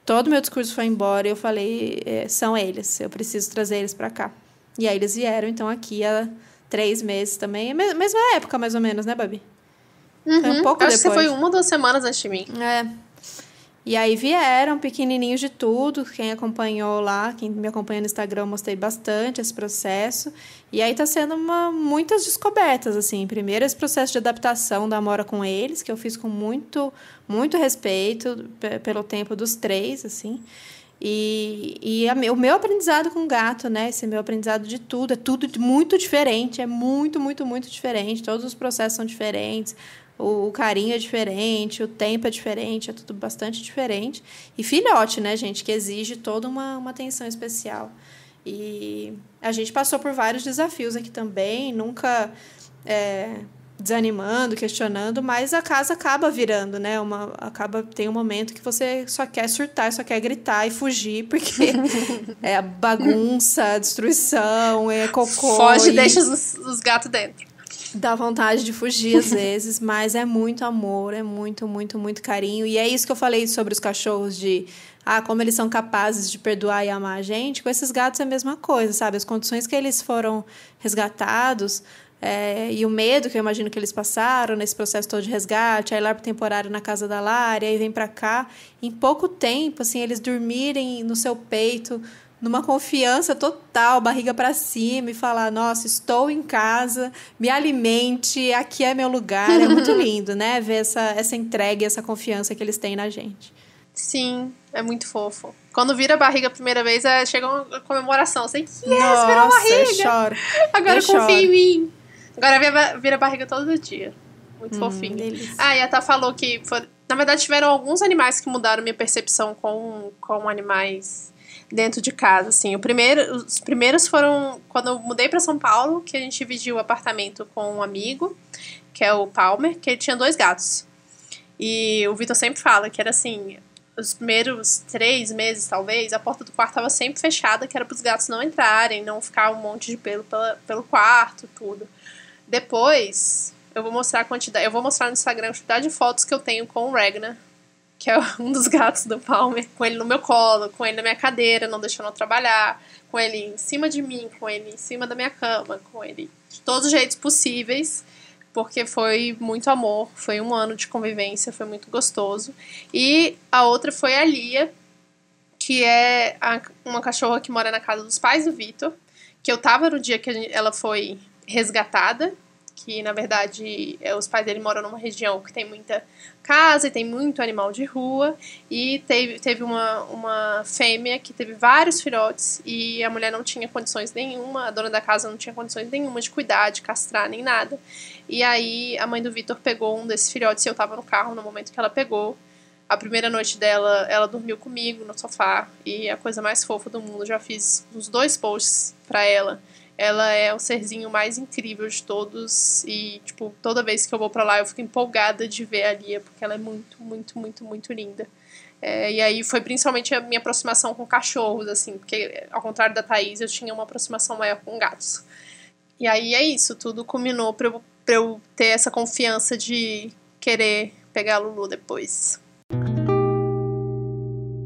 todo o meu discurso foi embora e eu falei: é, são eles, eu preciso trazer eles para cá. E aí eles vieram, então, aqui a três meses também. É mesma época, mais ou menos, né, Babi? Uhum. Foi um uhum. pouco Acho depois. que você foi uma ou duas semanas antes de mim. É. E aí vieram pequenininhos de tudo. Quem acompanhou lá, quem me acompanha no Instagram, mostrei bastante esse processo. E aí tá sendo uma, muitas descobertas, assim. Primeiro, esse processo de adaptação da Amora com eles, que eu fiz com muito, muito respeito pelo tempo dos três, assim. E, e a, o meu aprendizado com gato, né? Esse meu aprendizado de tudo, é tudo muito diferente, é muito, muito, muito diferente. Todos os processos são diferentes, o, o, carinho é diferente, o tempo é diferente, é tudo bastante diferente. E filhote, né, gente, que exige toda uma, uma atenção especial. E a gente passou por vários desafios aqui também, nunca. É, desanimando, questionando, mas a casa acaba virando, né? Uma, acaba tem um momento que você só quer surtar, só quer gritar e fugir, porque (laughs) é bagunça, destruição, é cocô. Foge e deixa os, os gatos dentro. Dá vontade de fugir às vezes, (laughs) mas é muito amor, é muito, muito, muito carinho. E é isso que eu falei sobre os cachorros de ah, como eles são capazes de perdoar e amar a gente. Com esses gatos é a mesma coisa, sabe? As condições que eles foram resgatados, é, e o medo que eu imagino que eles passaram nesse processo todo de resgate, aí lá pro temporário na casa da Lari, aí vem para cá. Em pouco tempo, assim, eles dormirem no seu peito, numa confiança total, barriga para cima e falar: "Nossa, estou em casa, me alimente, aqui é meu lugar". É muito (laughs) lindo, né? Ver essa essa entrega, essa confiança que eles têm na gente. Sim, é muito fofo. Quando vira a barriga a primeira vez, é, chega uma comemoração. Assim, yes, Nossa, virou barriga! Eu choro. Agora eu confia choro. em mim. Agora vira, barriga todo dia. Muito hum, fofinho. Delícia. Ah, e a Tá falou que. Foi... Na verdade, tiveram alguns animais que mudaram minha percepção com, com animais dentro de casa, assim. O primeiro, os primeiros foram quando eu mudei para São Paulo, que a gente dividiu o apartamento com um amigo, que é o Palmer, que ele tinha dois gatos. E o Vitor sempre fala que era assim, os primeiros três meses, talvez, a porta do quarto estava sempre fechada, que era para os gatos não entrarem, não ficar um monte de pelo pela, pelo quarto, tudo. Depois, eu vou mostrar a quantidade. Eu vou mostrar no Instagram a quantidade de fotos que eu tenho com o Regner, que é (laughs) um dos gatos do Palmer, com ele no meu colo, com ele na minha cadeira, não deixando eu trabalhar, com ele em cima de mim, com ele em cima da minha cama, com ele de todos os jeitos possíveis, porque foi muito amor, foi um ano de convivência, foi muito gostoso. E a outra foi a Lia, que é a, uma cachorra que mora na casa dos pais do Vitor, que eu tava no dia que gente, ela foi resgatada, que na verdade eh, os pais dele moram numa região que tem muita casa e tem muito animal de rua. E teve, teve uma, uma fêmea que teve vários filhotes e a mulher não tinha condições nenhuma, a dona da casa não tinha condições nenhuma de cuidar, de castrar nem nada. E aí a mãe do Vitor pegou um desses filhotes e eu tava no carro no momento que ela pegou. A primeira noite dela, ela dormiu comigo no sofá e a coisa mais fofa do mundo. Já fiz uns dois posts pra ela ela é o serzinho mais incrível de todos e, tipo, toda vez que eu vou para lá eu fico empolgada de ver a Lia, porque ela é muito, muito, muito, muito linda. É, e aí foi principalmente a minha aproximação com cachorros, assim, porque ao contrário da Thaís, eu tinha uma aproximação maior com gatos. E aí é isso, tudo culminou para eu, pra eu ter essa confiança de querer pegar a Lulu depois.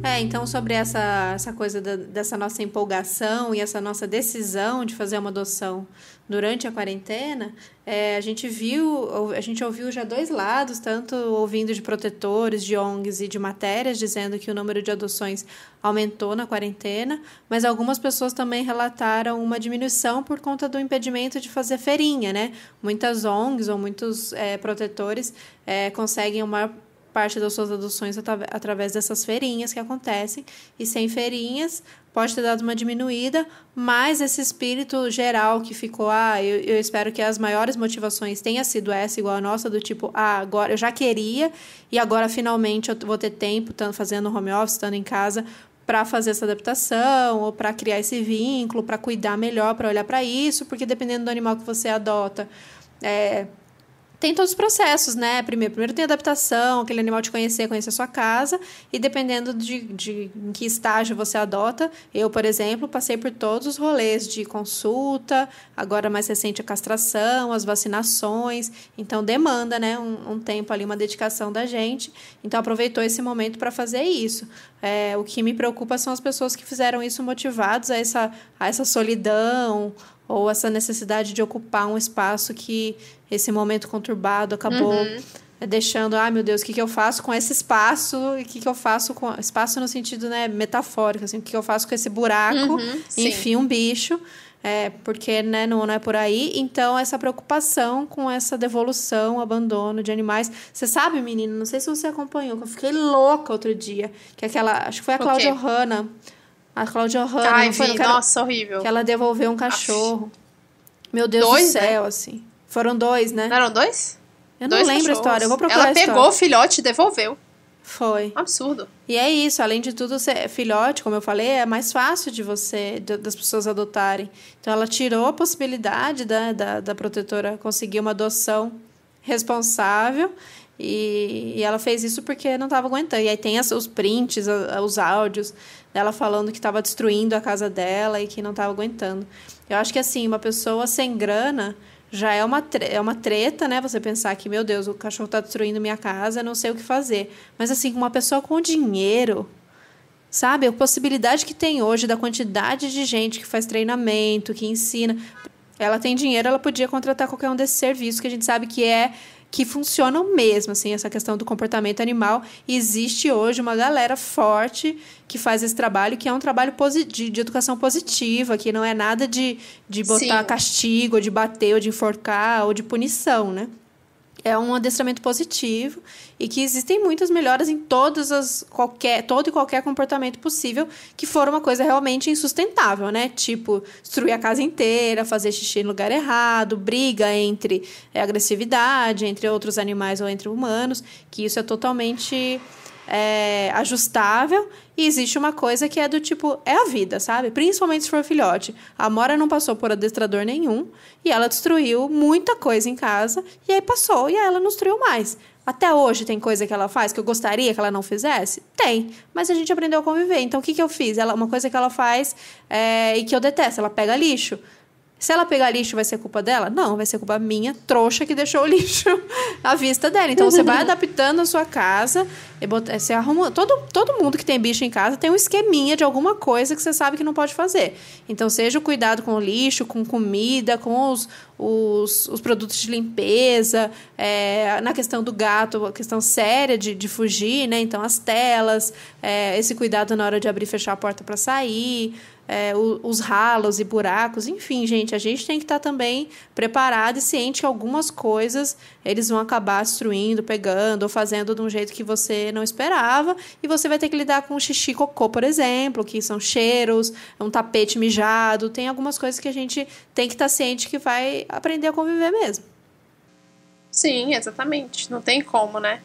É, então sobre essa, essa coisa da, dessa nossa empolgação e essa nossa decisão de fazer uma adoção durante a quarentena, é, a gente viu, a gente ouviu já dois lados, tanto ouvindo de protetores, de ONGs e de matérias, dizendo que o número de adoções aumentou na quarentena, mas algumas pessoas também relataram uma diminuição por conta do impedimento de fazer feirinha, né? Muitas ONGs ou muitos é, protetores é, conseguem uma parte das suas adoções através dessas feirinhas que acontecem. E sem feirinhas, pode ter dado uma diminuída, mas esse espírito geral que ficou, ah, eu, eu espero que as maiores motivações tenha sido essa, igual a nossa, do tipo, ah, agora eu já queria e agora finalmente eu vou ter tempo, fazendo home office, estando em casa, para fazer essa adaptação ou para criar esse vínculo, para cuidar melhor, para olhar para isso, porque dependendo do animal que você adota, é, tem todos os processos, né? Primeiro, primeiro tem adaptação, aquele animal te conhecer, conhecer a sua casa, e dependendo de, de em que estágio você adota, eu, por exemplo, passei por todos os rolês de consulta, agora mais recente a castração, as vacinações, então demanda, né? Um, um tempo ali, uma dedicação da gente, então aproveitou esse momento para fazer isso. É, o que me preocupa são as pessoas que fizeram isso motivados a essa, a essa solidão, ou essa necessidade de ocupar um espaço que esse momento conturbado acabou uhum. É, deixando, ah, meu Deus, o que, que eu faço com esse espaço? E o que, que eu faço com. Espaço no sentido né, metafórico, assim, o que, que eu faço com esse buraco? Uhum, enfim, um bicho. É, porque né, não, não é por aí. Então, essa preocupação com essa devolução, abandono de animais. Você sabe, menina, não sei se você acompanhou, que eu fiquei louca outro dia. Que é aquela. Acho que foi a Cláudia Hanna. A Cláudia Hanna. Ai, foi, vi, nossa, horrível. Que ela devolveu um cachorro. Aff. Meu Deus Dois, do né? céu, né? assim. Foram dois, né? Não eram dois? Eu dois não lembro cachorros. a história, eu vou procurar Ela pegou o filhote e devolveu. Foi. Absurdo. E é isso, além de tudo, filhote, como eu falei, é mais fácil de você, de, das pessoas adotarem. Então, ela tirou a possibilidade da, da, da protetora conseguir uma adoção responsável e, e ela fez isso porque não estava aguentando. E aí tem as, os prints, a, os áudios dela falando que estava destruindo a casa dela e que não estava aguentando. Eu acho que, assim, uma pessoa sem grana já é uma, é uma treta, né? Você pensar que, meu Deus, o cachorro tá destruindo minha casa, não sei o que fazer. Mas assim, uma pessoa com dinheiro, sabe? A possibilidade que tem hoje da quantidade de gente que faz treinamento, que ensina. Ela tem dinheiro, ela podia contratar qualquer um desses serviços que a gente sabe que é que funcionam mesmo, assim, essa questão do comportamento animal. E existe hoje uma galera forte que faz esse trabalho, que é um trabalho de, de educação positiva, que não é nada de, de botar Sim. castigo, ou de bater, ou de enforcar, ou de punição, né? é um adestramento positivo e que existem muitas melhoras em todas as qualquer todo e qualquer comportamento possível que for uma coisa realmente insustentável, né? Tipo destruir a casa inteira, fazer xixi no lugar errado, briga entre é, agressividade entre outros animais ou entre humanos, que isso é totalmente é, ajustável e existe uma coisa que é do tipo, é a vida, sabe? Principalmente se for filhote. A Mora não passou por adestrador nenhum e ela destruiu muita coisa em casa e aí passou e aí ela não destruiu mais. Até hoje tem coisa que ela faz que eu gostaria que ela não fizesse? Tem, mas a gente aprendeu a conviver. Então o que, que eu fiz? Ela, uma coisa que ela faz é, e que eu detesto, ela pega lixo. Se ela pegar lixo, vai ser culpa dela? Não, vai ser culpa minha, trouxa, que deixou o lixo (laughs) à vista dela. Então você vai (laughs) adaptando a sua casa, você arruma. Todo, todo mundo que tem bicho em casa tem um esqueminha de alguma coisa que você sabe que não pode fazer. Então, seja o cuidado com o lixo, com comida, com os, os, os produtos de limpeza, é, na questão do gato, a questão séria de, de fugir, né? Então, as telas, é, esse cuidado na hora de abrir e fechar a porta para sair é, os ralos e buracos, enfim, gente, a gente tem que estar tá também preparado e ciente que algumas coisas eles vão acabar destruindo, pegando ou fazendo de um jeito que você não esperava e você vai ter que lidar com xixi cocô, por exemplo, que são cheiros, um tapete mijado, tem algumas coisas que a gente tem que estar tá ciente que vai aprender a conviver mesmo. Sim, exatamente, não tem como, né?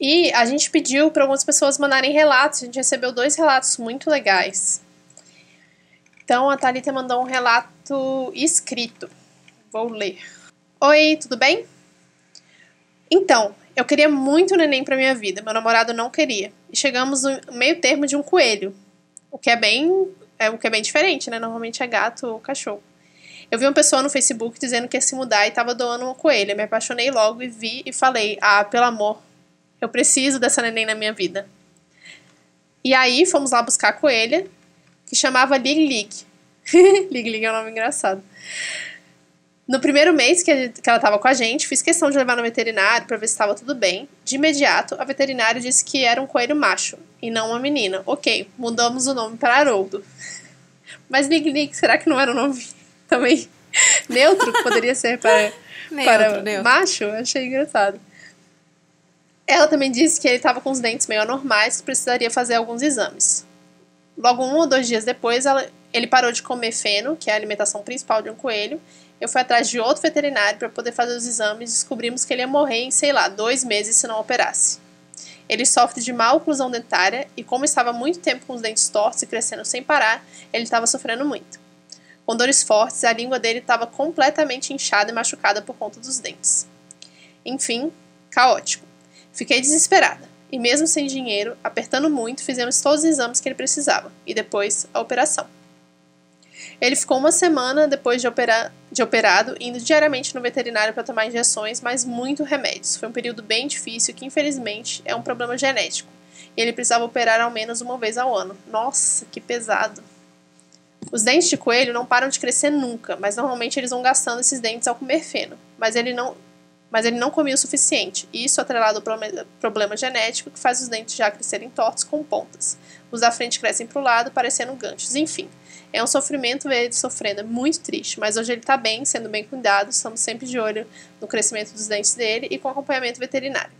E a gente pediu para algumas pessoas mandarem relatos, a gente recebeu dois relatos muito legais. Então, a Thalita mandou um relato escrito. Vou ler. Oi, tudo bem? Então, eu queria muito neném para minha vida, meu namorado não queria. E chegamos no meio termo de um coelho, o que é bem, é o que é bem diferente, né? Normalmente é gato ou cachorro. Eu vi uma pessoa no Facebook dizendo que ia se mudar e estava doando um coelho. Eu me apaixonei logo e vi e falei: "Ah, pelo amor, eu preciso dessa neném na minha vida". E aí fomos lá buscar a coelha que chamava Lig Lig. (laughs) Lig Lig é um nome engraçado. No primeiro mês que, que ela estava com a gente, fiz questão de levar no veterinário para ver se estava tudo bem. De imediato, a veterinária disse que era um coelho macho e não uma menina. Ok, mudamos o nome para Haroldo. (laughs) Mas Lig Lig, será que não era um nome (laughs) também neutro que poderia ser para, para neutro. macho? Achei engraçado. Ela também disse que ele estava com os dentes meio anormais que precisaria fazer alguns exames. Logo um ou dois dias depois, ela, ele parou de comer feno, que é a alimentação principal de um coelho. Eu fui atrás de outro veterinário para poder fazer os exames e descobrimos que ele ia morrer em, sei lá, dois meses se não operasse. Ele sofre de má oclusão dentária e, como estava muito tempo com os dentes tortos e crescendo sem parar, ele estava sofrendo muito. Com dores fortes, a língua dele estava completamente inchada e machucada por conta dos dentes. Enfim, caótico. Fiquei desesperada e, mesmo sem dinheiro, apertando muito, fizemos todos os exames que ele precisava e depois a operação. Ele ficou uma semana depois de, de operado, indo diariamente no veterinário para tomar injeções, mas muito remédios. Foi um período bem difícil que, infelizmente, é um problema genético. E ele precisava operar ao menos uma vez ao ano. Nossa, que pesado! Os dentes de coelho não param de crescer nunca, mas normalmente eles vão gastando esses dentes ao comer feno. Mas ele não mas ele não comia o suficiente, e isso atrelado ao problema genético que faz os dentes já crescerem tortos com pontas. Os da frente crescem para o lado, parecendo ganchos, enfim. É um sofrimento ver ele sofrendo, é muito triste, mas hoje ele está bem, sendo bem cuidado, estamos sempre de olho no crescimento dos dentes dele e com acompanhamento veterinário.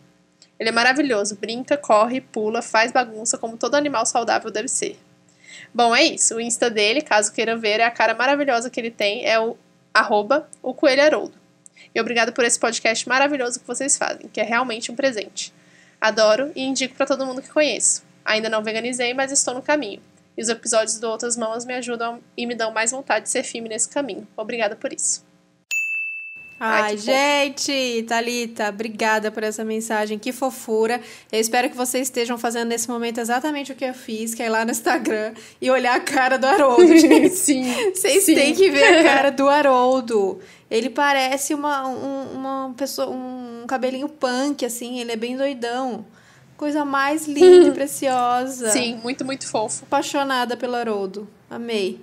Ele é maravilhoso, brinca, corre, pula, faz bagunça como todo animal saudável deve ser. Bom, é isso. O Insta dele, caso queiram ver, é a cara maravilhosa que ele tem, é o arroba o Coelho Haroldo. E obrigado por esse podcast maravilhoso que vocês fazem, que é realmente um presente. Adoro e indico para todo mundo que conheço. Ainda não veganizei, mas estou no caminho. E os episódios do Outras Mãos me ajudam e me dão mais vontade de ser firme nesse caminho. Obrigada por isso. Ai, Ai gente, Talita, obrigada por essa mensagem, que fofura. Eu espero que vocês estejam fazendo nesse momento exatamente o que eu fiz, que é ir lá no Instagram e olhar a cara do Haroldo, (laughs) gente. sim. Vocês sim. têm que ver a (laughs) cara do Haroldo. Ele parece uma, um, uma pessoa, um cabelinho punk, assim, ele é bem doidão. Coisa mais linda e (laughs) preciosa. Sim, muito, muito fofo. Apaixonada pelo Haroldo. Amei.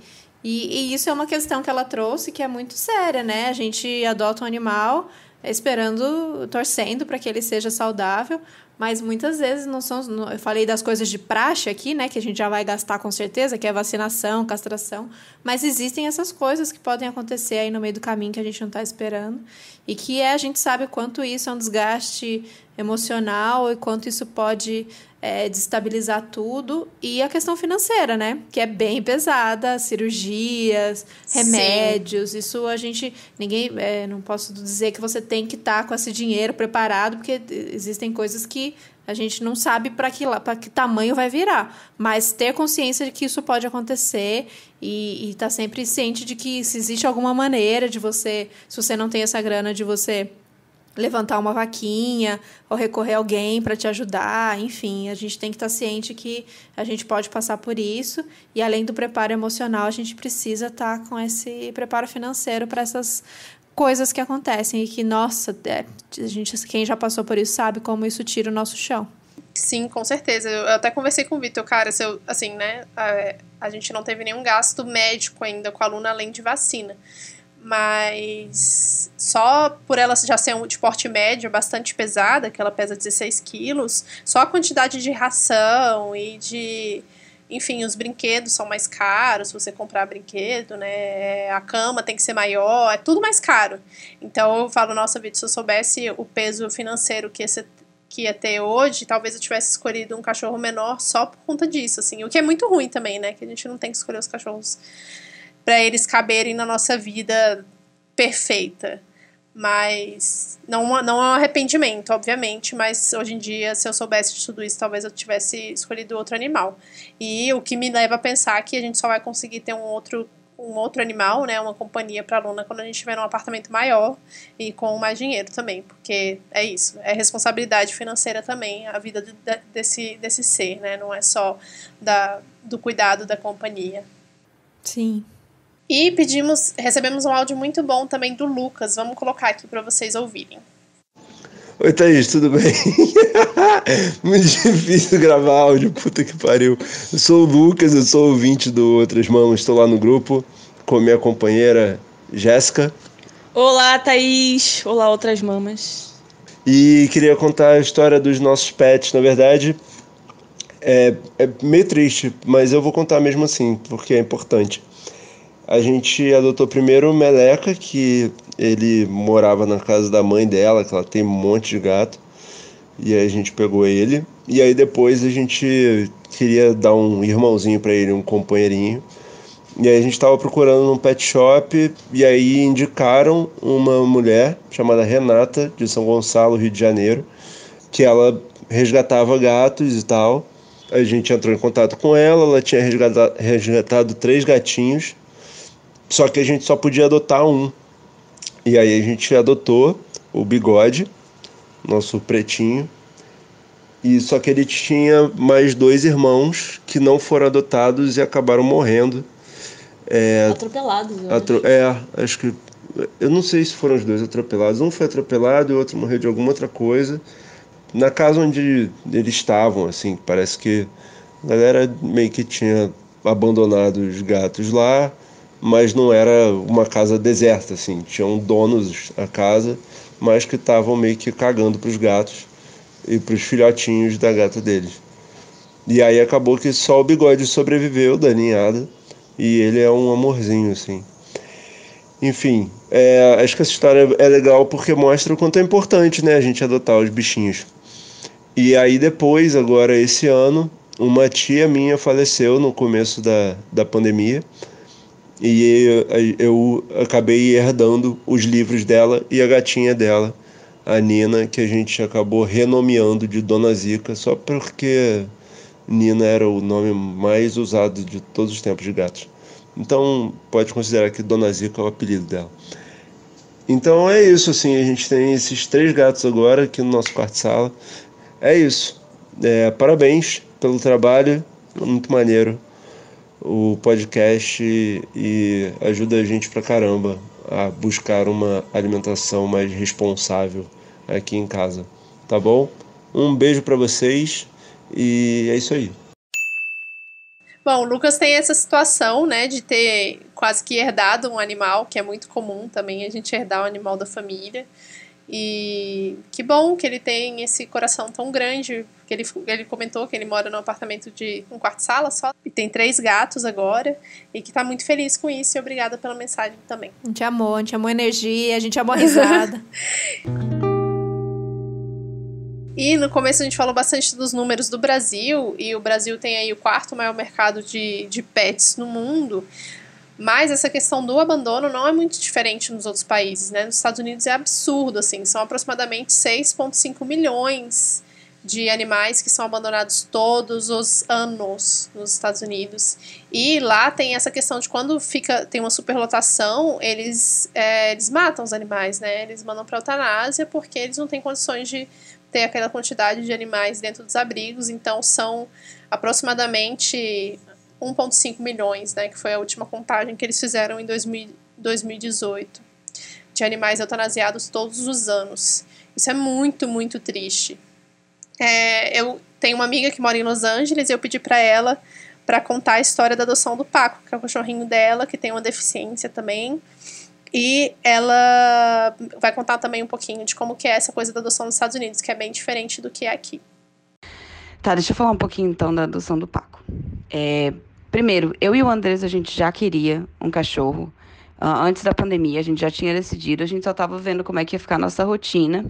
E, e isso é uma questão que ela trouxe que é muito séria, né? A gente adota um animal é, esperando, torcendo para que ele seja saudável, mas muitas vezes não são. Eu falei das coisas de praxe aqui, né? Que a gente já vai gastar com certeza, que é vacinação, castração. Mas existem essas coisas que podem acontecer aí no meio do caminho que a gente não está esperando. E que é, a gente sabe quanto isso é um desgaste emocional e quanto isso pode é, destabilizar tudo. E a questão financeira, né? Que é bem pesada, cirurgias, remédios. Sim. Isso a gente. Ninguém. É, não posso dizer que você tem que estar tá com esse dinheiro preparado, porque existem coisas que a gente não sabe para que, que tamanho vai virar, mas ter consciência de que isso pode acontecer e estar tá sempre ciente de que se existe alguma maneira de você, se você não tem essa grana, de você levantar uma vaquinha ou recorrer a alguém para te ajudar, enfim, a gente tem que estar tá ciente que a gente pode passar por isso e além do preparo emocional, a gente precisa estar tá com esse preparo financeiro para essas coisas que acontecem e que nossa, é, a gente quem já passou por isso sabe como isso tira o nosso chão. Sim, com certeza. Eu até conversei com o Vitor, cara, se eu, assim, né? A, a gente não teve nenhum gasto médico ainda com a aluna além de vacina mas só por ela já ser um esporte médio, bastante pesada, que ela pesa 16 quilos, só a quantidade de ração e de. Enfim, os brinquedos são mais caros, se você comprar brinquedo, né? A cama tem que ser maior, é tudo mais caro. Então eu falo, nossa, vida se eu soubesse o peso financeiro que esse que ia ter hoje, talvez eu tivesse escolhido um cachorro menor só por conta disso, assim. O que é muito ruim também, né? Que a gente não tem que escolher os cachorros para eles caberem na nossa vida perfeita. Mas não, não é um arrependimento, obviamente, mas hoje em dia, se eu soubesse de tudo isso, talvez eu tivesse escolhido outro animal. E o que me leva a pensar que a gente só vai conseguir ter um outro um outro animal, né, uma companhia para Luna quando a gente tiver um apartamento maior e com mais dinheiro também, porque é isso, é responsabilidade financeira também a vida de, de, desse desse ser, né, não é só da do cuidado da companhia. Sim. E pedimos, recebemos um áudio muito bom também do Lucas. Vamos colocar aqui para vocês ouvirem. Oi, Thaís, tudo bem? (laughs) Muito difícil gravar áudio, puta que pariu. Eu sou o Lucas, eu sou ouvinte do Outras Mamas, estou lá no grupo com minha companheira Jéssica. Olá, Thaís. Olá, Outras Mamas. E queria contar a história dos nossos pets, na verdade. É, é meio triste, mas eu vou contar mesmo assim, porque é importante a gente adotou primeiro o Meleca, que ele morava na casa da mãe dela, que ela tem um monte de gato. E aí a gente pegou ele. E aí depois a gente queria dar um irmãozinho para ele, um companheirinho. E aí a gente estava procurando num pet shop e aí indicaram uma mulher chamada Renata, de São Gonçalo, Rio de Janeiro, que ela resgatava gatos e tal. A gente entrou em contato com ela, ela tinha resgatado, resgatado três gatinhos só que a gente só podia adotar um. E aí a gente adotou o bigode, nosso pretinho. E só que ele tinha mais dois irmãos que não foram adotados e acabaram morrendo. É, atropelados, eu atro acho. É, acho que. Eu não sei se foram os dois atropelados. Um foi atropelado e o outro morreu de alguma outra coisa. Na casa onde eles estavam, assim, parece que a galera meio que tinha abandonado os gatos lá mas não era uma casa deserta, assim. Tinham donos a casa, mas que estavam meio que cagando para os gatos e para os filhotinhos da gata deles. E aí acabou que só o bigode sobreviveu da ninhada e ele é um amorzinho, assim. Enfim, é, acho que essa história é legal porque mostra o quanto é importante, né, a gente adotar os bichinhos. E aí depois, agora esse ano, uma tia minha faleceu no começo da, da pandemia e eu acabei herdando os livros dela e a gatinha dela, a Nina, que a gente acabou renomeando de Dona Zica só porque Nina era o nome mais usado de todos os tempos de gatos. Então, pode considerar que Dona Zica é o apelido dela. Então é isso, assim, a gente tem esses três gatos agora aqui no nosso quarto de sala. É isso. É, parabéns pelo trabalho, muito maneiro o podcast e ajuda a gente pra caramba a buscar uma alimentação mais responsável aqui em casa, tá bom? Um beijo para vocês e é isso aí. Bom, o Lucas tem essa situação, né, de ter quase que herdado um animal, que é muito comum também a gente herdar o um animal da família. E que bom que ele tem esse coração tão grande, que ele, ele comentou que ele mora num apartamento de um quarto-sala só, e tem três gatos agora, e que tá muito feliz com isso, e obrigada pela mensagem também. A gente amou, a gente amou energia, a gente amou a risada. (laughs) E no começo a gente falou bastante dos números do Brasil, e o Brasil tem aí o quarto maior mercado de, de pets no mundo. Mas essa questão do abandono não é muito diferente nos outros países, né? Nos Estados Unidos é absurdo, assim, são aproximadamente 6,5 milhões de animais que são abandonados todos os anos nos Estados Unidos. E lá tem essa questão de quando fica tem uma superlotação, eles, é, eles matam os animais, né? Eles mandam para eutanásia porque eles não têm condições de ter aquela quantidade de animais dentro dos abrigos, então são aproximadamente 1,5 milhões, né, que foi a última contagem que eles fizeram em 2018, de animais eutanasiados todos os anos. Isso é muito, muito triste. É, eu tenho uma amiga que mora em Los Angeles e eu pedi para ela para contar a história da adoção do Paco, que é o cachorrinho dela, que tem uma deficiência também. E ela vai contar também um pouquinho de como que é essa coisa da adoção nos Estados Unidos, que é bem diferente do que é aqui. Tá, deixa eu falar um pouquinho então da adoção do Paco. É, primeiro, eu e o Andrés, a gente já queria um cachorro. Uh, antes da pandemia, a gente já tinha decidido, a gente só estava vendo como é que ia ficar a nossa rotina.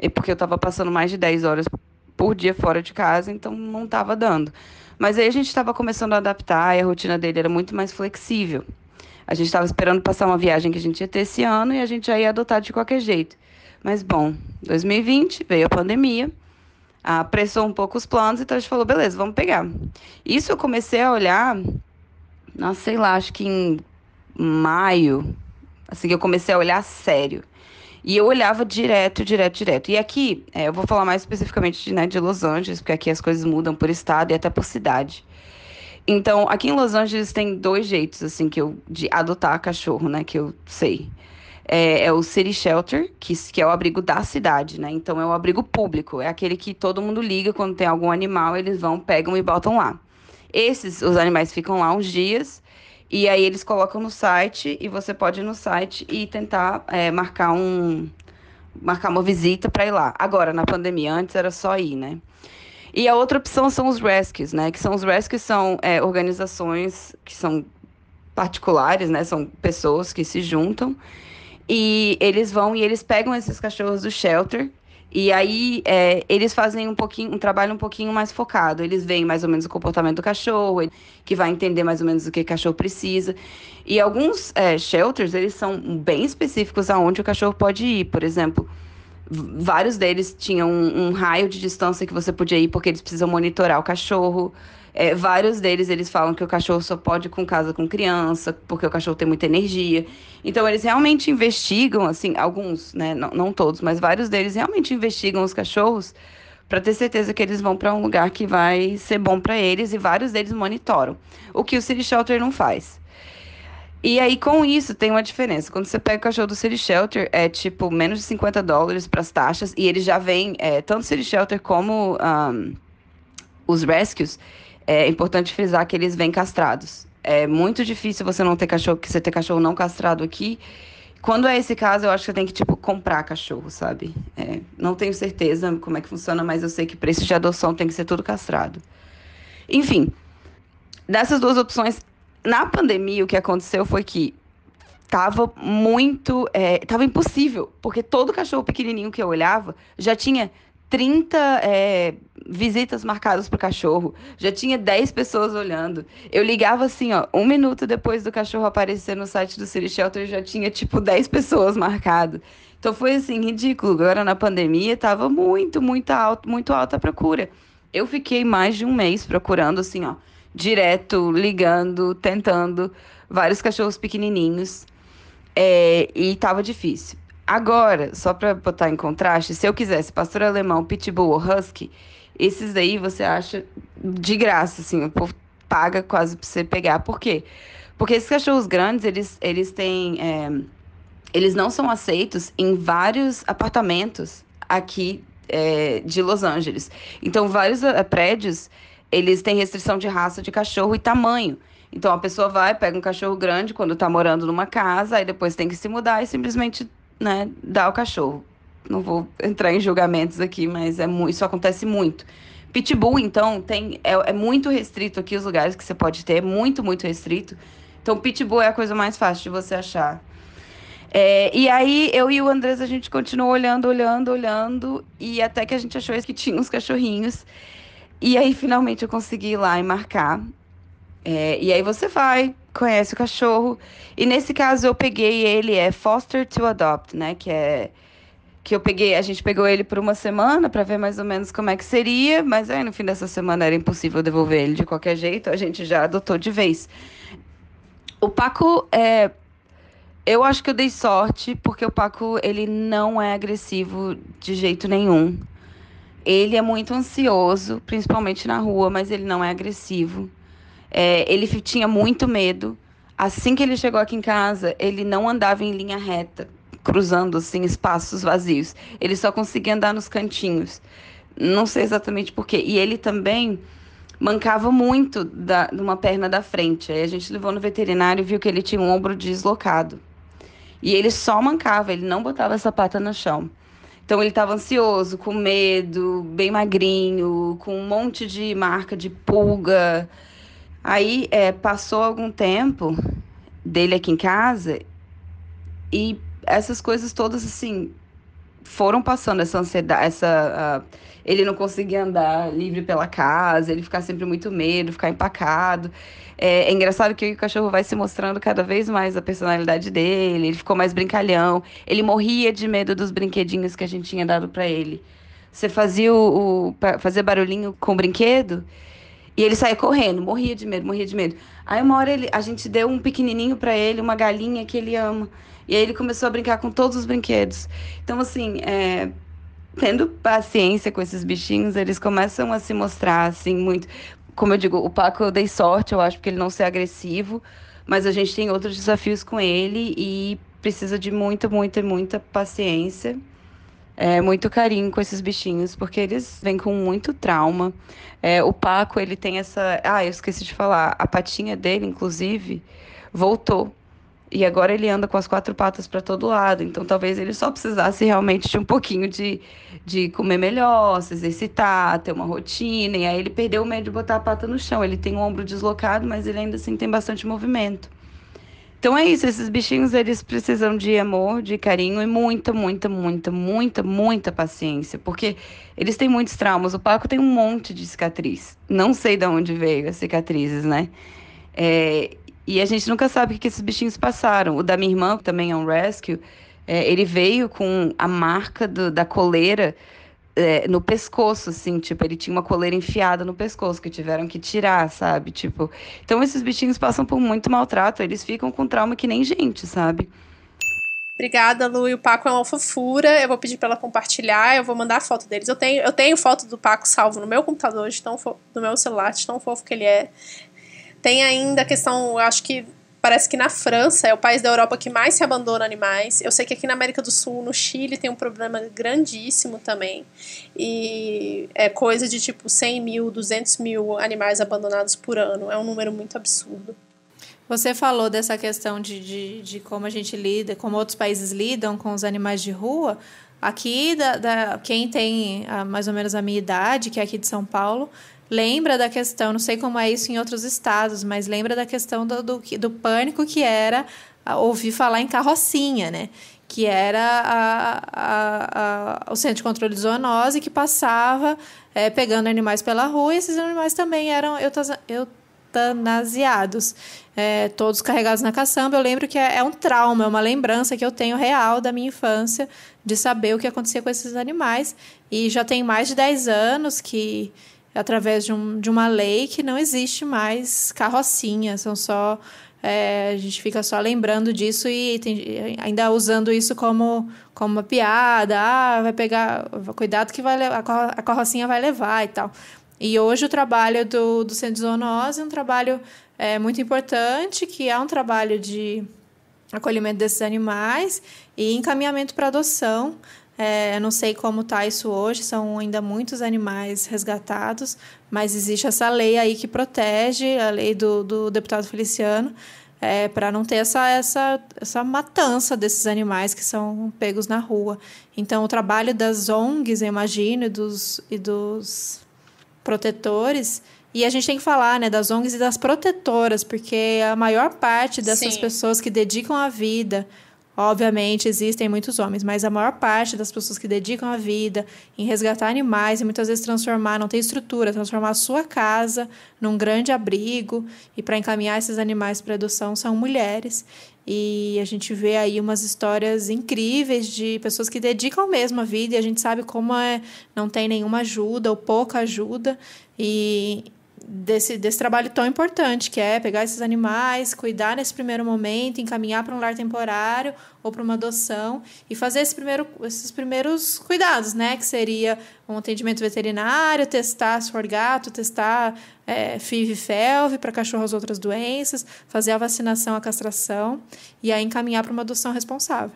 E porque eu estava passando mais de 10 horas por dia fora de casa, então não estava dando. Mas aí a gente estava começando a adaptar e a rotina dele era muito mais flexível. A gente estava esperando passar uma viagem que a gente ia ter esse ano e a gente já ia adotar de qualquer jeito. Mas bom, 2020 veio a pandemia ah, apressou um pouco os planos, então a gente falou, beleza, vamos pegar. Isso eu comecei a olhar, nossa, sei lá, acho que em maio, assim que eu comecei a olhar sério. E eu olhava direto, direto, direto. E aqui, é, eu vou falar mais especificamente né, de Los Angeles, porque aqui as coisas mudam por estado e até por cidade. Então, aqui em Los Angeles tem dois jeitos, assim, que eu, de adotar cachorro, né, que eu sei é, é o City Shelter, que, que é o abrigo da cidade, né? Então é o abrigo público, é aquele que todo mundo liga quando tem algum animal, eles vão, pegam e botam lá. Esses, os animais ficam lá uns dias, e aí eles colocam no site, e você pode ir no site e tentar é, marcar um, marcar uma visita para ir lá. Agora, na pandemia, antes era só ir, né? E a outra opção são os rescues, né? Que são os rescues são é, organizações que são particulares, né? São pessoas que se juntam e eles vão e eles pegam esses cachorros do shelter. E aí é, eles fazem um pouquinho, um trabalho um pouquinho mais focado. Eles veem mais ou menos o comportamento do cachorro, que vai entender mais ou menos o que o cachorro precisa. E alguns é, shelters eles são bem específicos aonde o cachorro pode ir. Por exemplo, vários deles tinham um, um raio de distância que você podia ir porque eles precisam monitorar o cachorro. É, vários deles eles falam que o cachorro só pode ir com casa com criança, porque o cachorro tem muita energia. Então eles realmente investigam, assim, alguns, né? Não, não todos, mas vários deles realmente investigam os cachorros para ter certeza que eles vão para um lugar que vai ser bom para eles e vários deles monitoram, o que o City Shelter não faz. E aí, com isso, tem uma diferença. Quando você pega o cachorro do City Shelter, é tipo menos de 50 dólares para as taxas, e ele já vem, é, tanto City Shelter como um, os rescues, é importante frisar que eles vêm castrados. É muito difícil você não ter cachorro, que você ter cachorro não castrado aqui. Quando é esse caso, eu acho que você tem que, tipo, comprar cachorro, sabe? É, não tenho certeza como é que funciona, mas eu sei que preço de adoção tem que ser tudo castrado. Enfim, dessas duas opções, na pandemia, o que aconteceu foi que tava muito. É, tava impossível, porque todo cachorro pequenininho que eu olhava já tinha 30 é, visitas marcadas pro cachorro, já tinha 10 pessoas olhando. Eu ligava assim, ó, um minuto depois do cachorro aparecer no site do City Shelter, já tinha tipo 10 pessoas marcadas. Então foi assim, ridículo. Agora na pandemia tava muito, muito alto, muito alta a procura. Eu fiquei mais de um mês procurando, assim, ó, direto, ligando, tentando, vários cachorros pequenininhos. É, e tava difícil. Agora, só para botar em contraste, se eu quisesse pastor alemão, pitbull ou husky, esses daí você acha de graça, assim, o povo paga quase para você pegar. Por quê? Porque esses cachorros grandes, eles, eles têm. É, eles não são aceitos em vários apartamentos aqui é, de Los Angeles. Então, vários eh, prédios, eles têm restrição de raça de cachorro e tamanho. Então, a pessoa vai, pega um cachorro grande quando está morando numa casa, aí depois tem que se mudar e simplesmente né, dá o cachorro. Não vou entrar em julgamentos aqui, mas é isso acontece muito. Pitbull, então, tem é, é muito restrito aqui os lugares que você pode ter, é muito, muito restrito. Então, pitbull é a coisa mais fácil de você achar. É, e aí, eu e o Andrés, a gente continuou olhando, olhando, olhando, e até que a gente achou que tinha uns cachorrinhos. E aí, finalmente, eu consegui ir lá e marcar. É, e aí, você vai, conhece o cachorro. E nesse caso eu peguei ele, é foster to adopt, né? Que é que eu peguei, a gente pegou ele por uma semana para ver mais ou menos como é que seria, mas aí no fim dessa semana era impossível devolver ele de qualquer jeito, a gente já adotou de vez. O Paco é eu acho que eu dei sorte porque o Paco ele não é agressivo de jeito nenhum. Ele é muito ansioso, principalmente na rua, mas ele não é agressivo. É, ele tinha muito medo. Assim que ele chegou aqui em casa, ele não andava em linha reta, cruzando assim espaços vazios. Ele só conseguia andar nos cantinhos. Não sei exatamente por quê. E ele também mancava muito da, de uma perna da frente. Aí a gente levou no veterinário e viu que ele tinha um ombro deslocado. E ele só mancava, ele não botava essa pata no chão. Então ele estava ansioso, com medo, bem magrinho, com um monte de marca de pulga. Aí é, passou algum tempo dele aqui em casa e essas coisas todas assim foram passando essa ansiedade, essa uh, ele não conseguia andar livre pela casa, ele ficar sempre muito medo, ficar empacado. É, é, engraçado que o cachorro vai se mostrando cada vez mais a personalidade dele, ele ficou mais brincalhão, ele morria de medo dos brinquedinhos que a gente tinha dado para ele. Você fazia o, o fazer barulhinho com o brinquedo, e ele saía correndo, morria de medo, morria de medo. Aí uma hora ele, a gente deu um pequenininho para ele, uma galinha que ele ama. E aí ele começou a brincar com todos os brinquedos. Então, assim, é, tendo paciência com esses bichinhos, eles começam a se mostrar, assim, muito. Como eu digo, o Paco eu dei sorte, eu acho, porque ele não ser agressivo. Mas a gente tem outros desafios com ele e precisa de muita, muita, muita paciência é, muito carinho com esses bichinhos, porque eles vêm com muito trauma. É, o Paco, ele tem essa. Ah, eu esqueci de falar. A patinha dele, inclusive, voltou. E agora ele anda com as quatro patas para todo lado. Então talvez ele só precisasse realmente de um pouquinho de, de comer melhor, se exercitar, ter uma rotina. E aí ele perdeu o medo de botar a pata no chão. Ele tem o ombro deslocado, mas ele ainda assim tem bastante movimento. Então é isso, esses bichinhos eles precisam de amor, de carinho e muita, muita, muita, muita, muita paciência, porque eles têm muitos traumas. O Paco tem um monte de cicatriz. Não sei de onde veio as cicatrizes, né? É, e a gente nunca sabe o que esses bichinhos passaram. O da minha irmã, que também é um rescue, é, ele veio com a marca do, da coleira é, no pescoço, assim, tipo, ele tinha uma coleira enfiada no pescoço que tiveram que tirar, sabe? Tipo, então esses bichinhos passam por muito maltrato, eles ficam com trauma que nem gente, sabe? Obrigada, Lu. E o Paco é uma fofura. Eu vou pedir para ela compartilhar, eu vou mandar a foto deles. Eu tenho, eu tenho foto do Paco salvo no meu computador, de tão fofo, meu celular, de tão fofo que ele é. Tem ainda a questão, eu acho que Parece que na França é o país da Europa que mais se abandona animais. Eu sei que aqui na América do Sul, no Chile, tem um problema grandíssimo também. E é coisa de tipo 100 mil, 200 mil animais abandonados por ano. É um número muito absurdo. Você falou dessa questão de, de, de como a gente lida, como outros países lidam com os animais de rua. Aqui, da, da quem tem a, ah, mais ou menos a minha idade, que é aqui de São Paulo, lembra da questão, não sei como é isso em outros estados, mas lembra da questão do, do, do pânico que era ouvir falar em carrocinha, né? que era a, a, a, o Centro de Controle de Zoonose, que passava é, pegando animais pela rua, e esses animais também eram eutanasiados, é, todos carregados na caçamba. Eu lembro que é, é, um trauma, é uma lembrança que eu tenho real da minha infância, de saber o que acontecia com esses animais. E já tem mais de 10 anos que, é através de, um, de uma lei que não existe mais carrocinha, são só. É, a gente fica só lembrando disso e tem, ainda usando isso como, como uma piada. Ah, vai pegar. Cuidado que vai levar, a carrocinha vai levar e tal. E hoje o trabalho do, do Centro de Zoonose é um trabalho é, muito importante, que é um trabalho de acolhimento desses animais e encaminhamento para adoção. É, eu não sei como está isso hoje, são ainda muitos animais resgatados, mas existe essa lei aí que protege, a lei do, do deputado Feliciano, é, para não ter essa, essa, essa matança desses animais que são pegos na rua. Então, o trabalho das ONGs, eu imagino, e dos, e dos protetores. E a gente tem que falar né, das ONGs e das protetoras, porque a maior parte dessas Sim. pessoas que dedicam a vida Obviamente, existem muitos homens, mas a maior parte das pessoas que dedicam a vida em resgatar animais e muitas vezes transformar, não tem estrutura, transformar a sua casa num grande abrigo e para encaminhar esses animais para adoção são mulheres. E a gente vê aí umas histórias incríveis de pessoas que dedicam mesmo a vida e a gente sabe como é, não tem nenhuma ajuda ou pouca ajuda. E desse, desse trabalho tão importante, que é pegar esses animais, cuidar nesse primeiro momento, encaminhar para um lar temporário ou para uma adoção e fazer esse primeiro, esses primeiros cuidados, né? Que seria um atendimento veterinário, testar se for gato, testar é, FIV e FELV para cachorros ou outras doenças, fazer a vacinação, a castração e aí encaminhar para uma adoção responsável.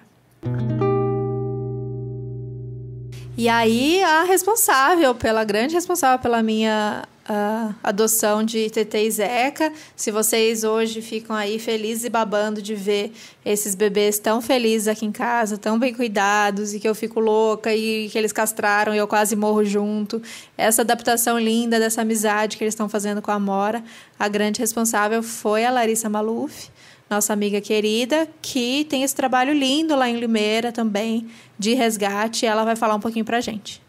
E aí a responsável, pela grande responsável pela minha a adoção de TT e Zeca. Se vocês hoje ficam aí felizes e babando de ver esses bebês tão felizes aqui em casa, tão bem cuidados e que eu fico louca e que eles castraram e eu quase morro junto, essa adaptação linda dessa amizade que eles estão fazendo com a Amora, a grande responsável foi a Larissa Maluf nossa amiga querida, que tem esse trabalho lindo lá em Limeira também, de resgate. Ela vai falar um pouquinho pra gente.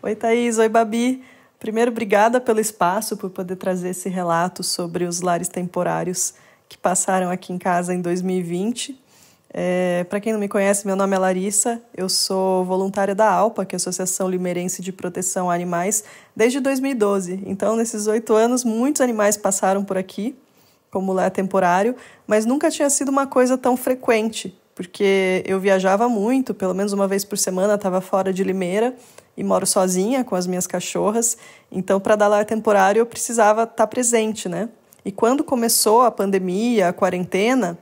Oi, Thaís. Oi, Babi. Primeiro, obrigada pelo espaço, por poder trazer esse relato sobre os lares temporários que passaram aqui em casa em 2020. É, Para quem não me conhece, meu nome é Larissa, eu sou voluntária da ALPA, que é a Associação Limeirense de Proteção a Animais, desde 2012. Então, nesses oito anos, muitos animais passaram por aqui, como lar temporário, mas nunca tinha sido uma coisa tão frequente, porque eu viajava muito, pelo menos uma vez por semana estava fora de Limeira, e moro sozinha com as minhas cachorras, então para dar lar temporário eu precisava estar tá presente, né? E quando começou a pandemia, a quarentena,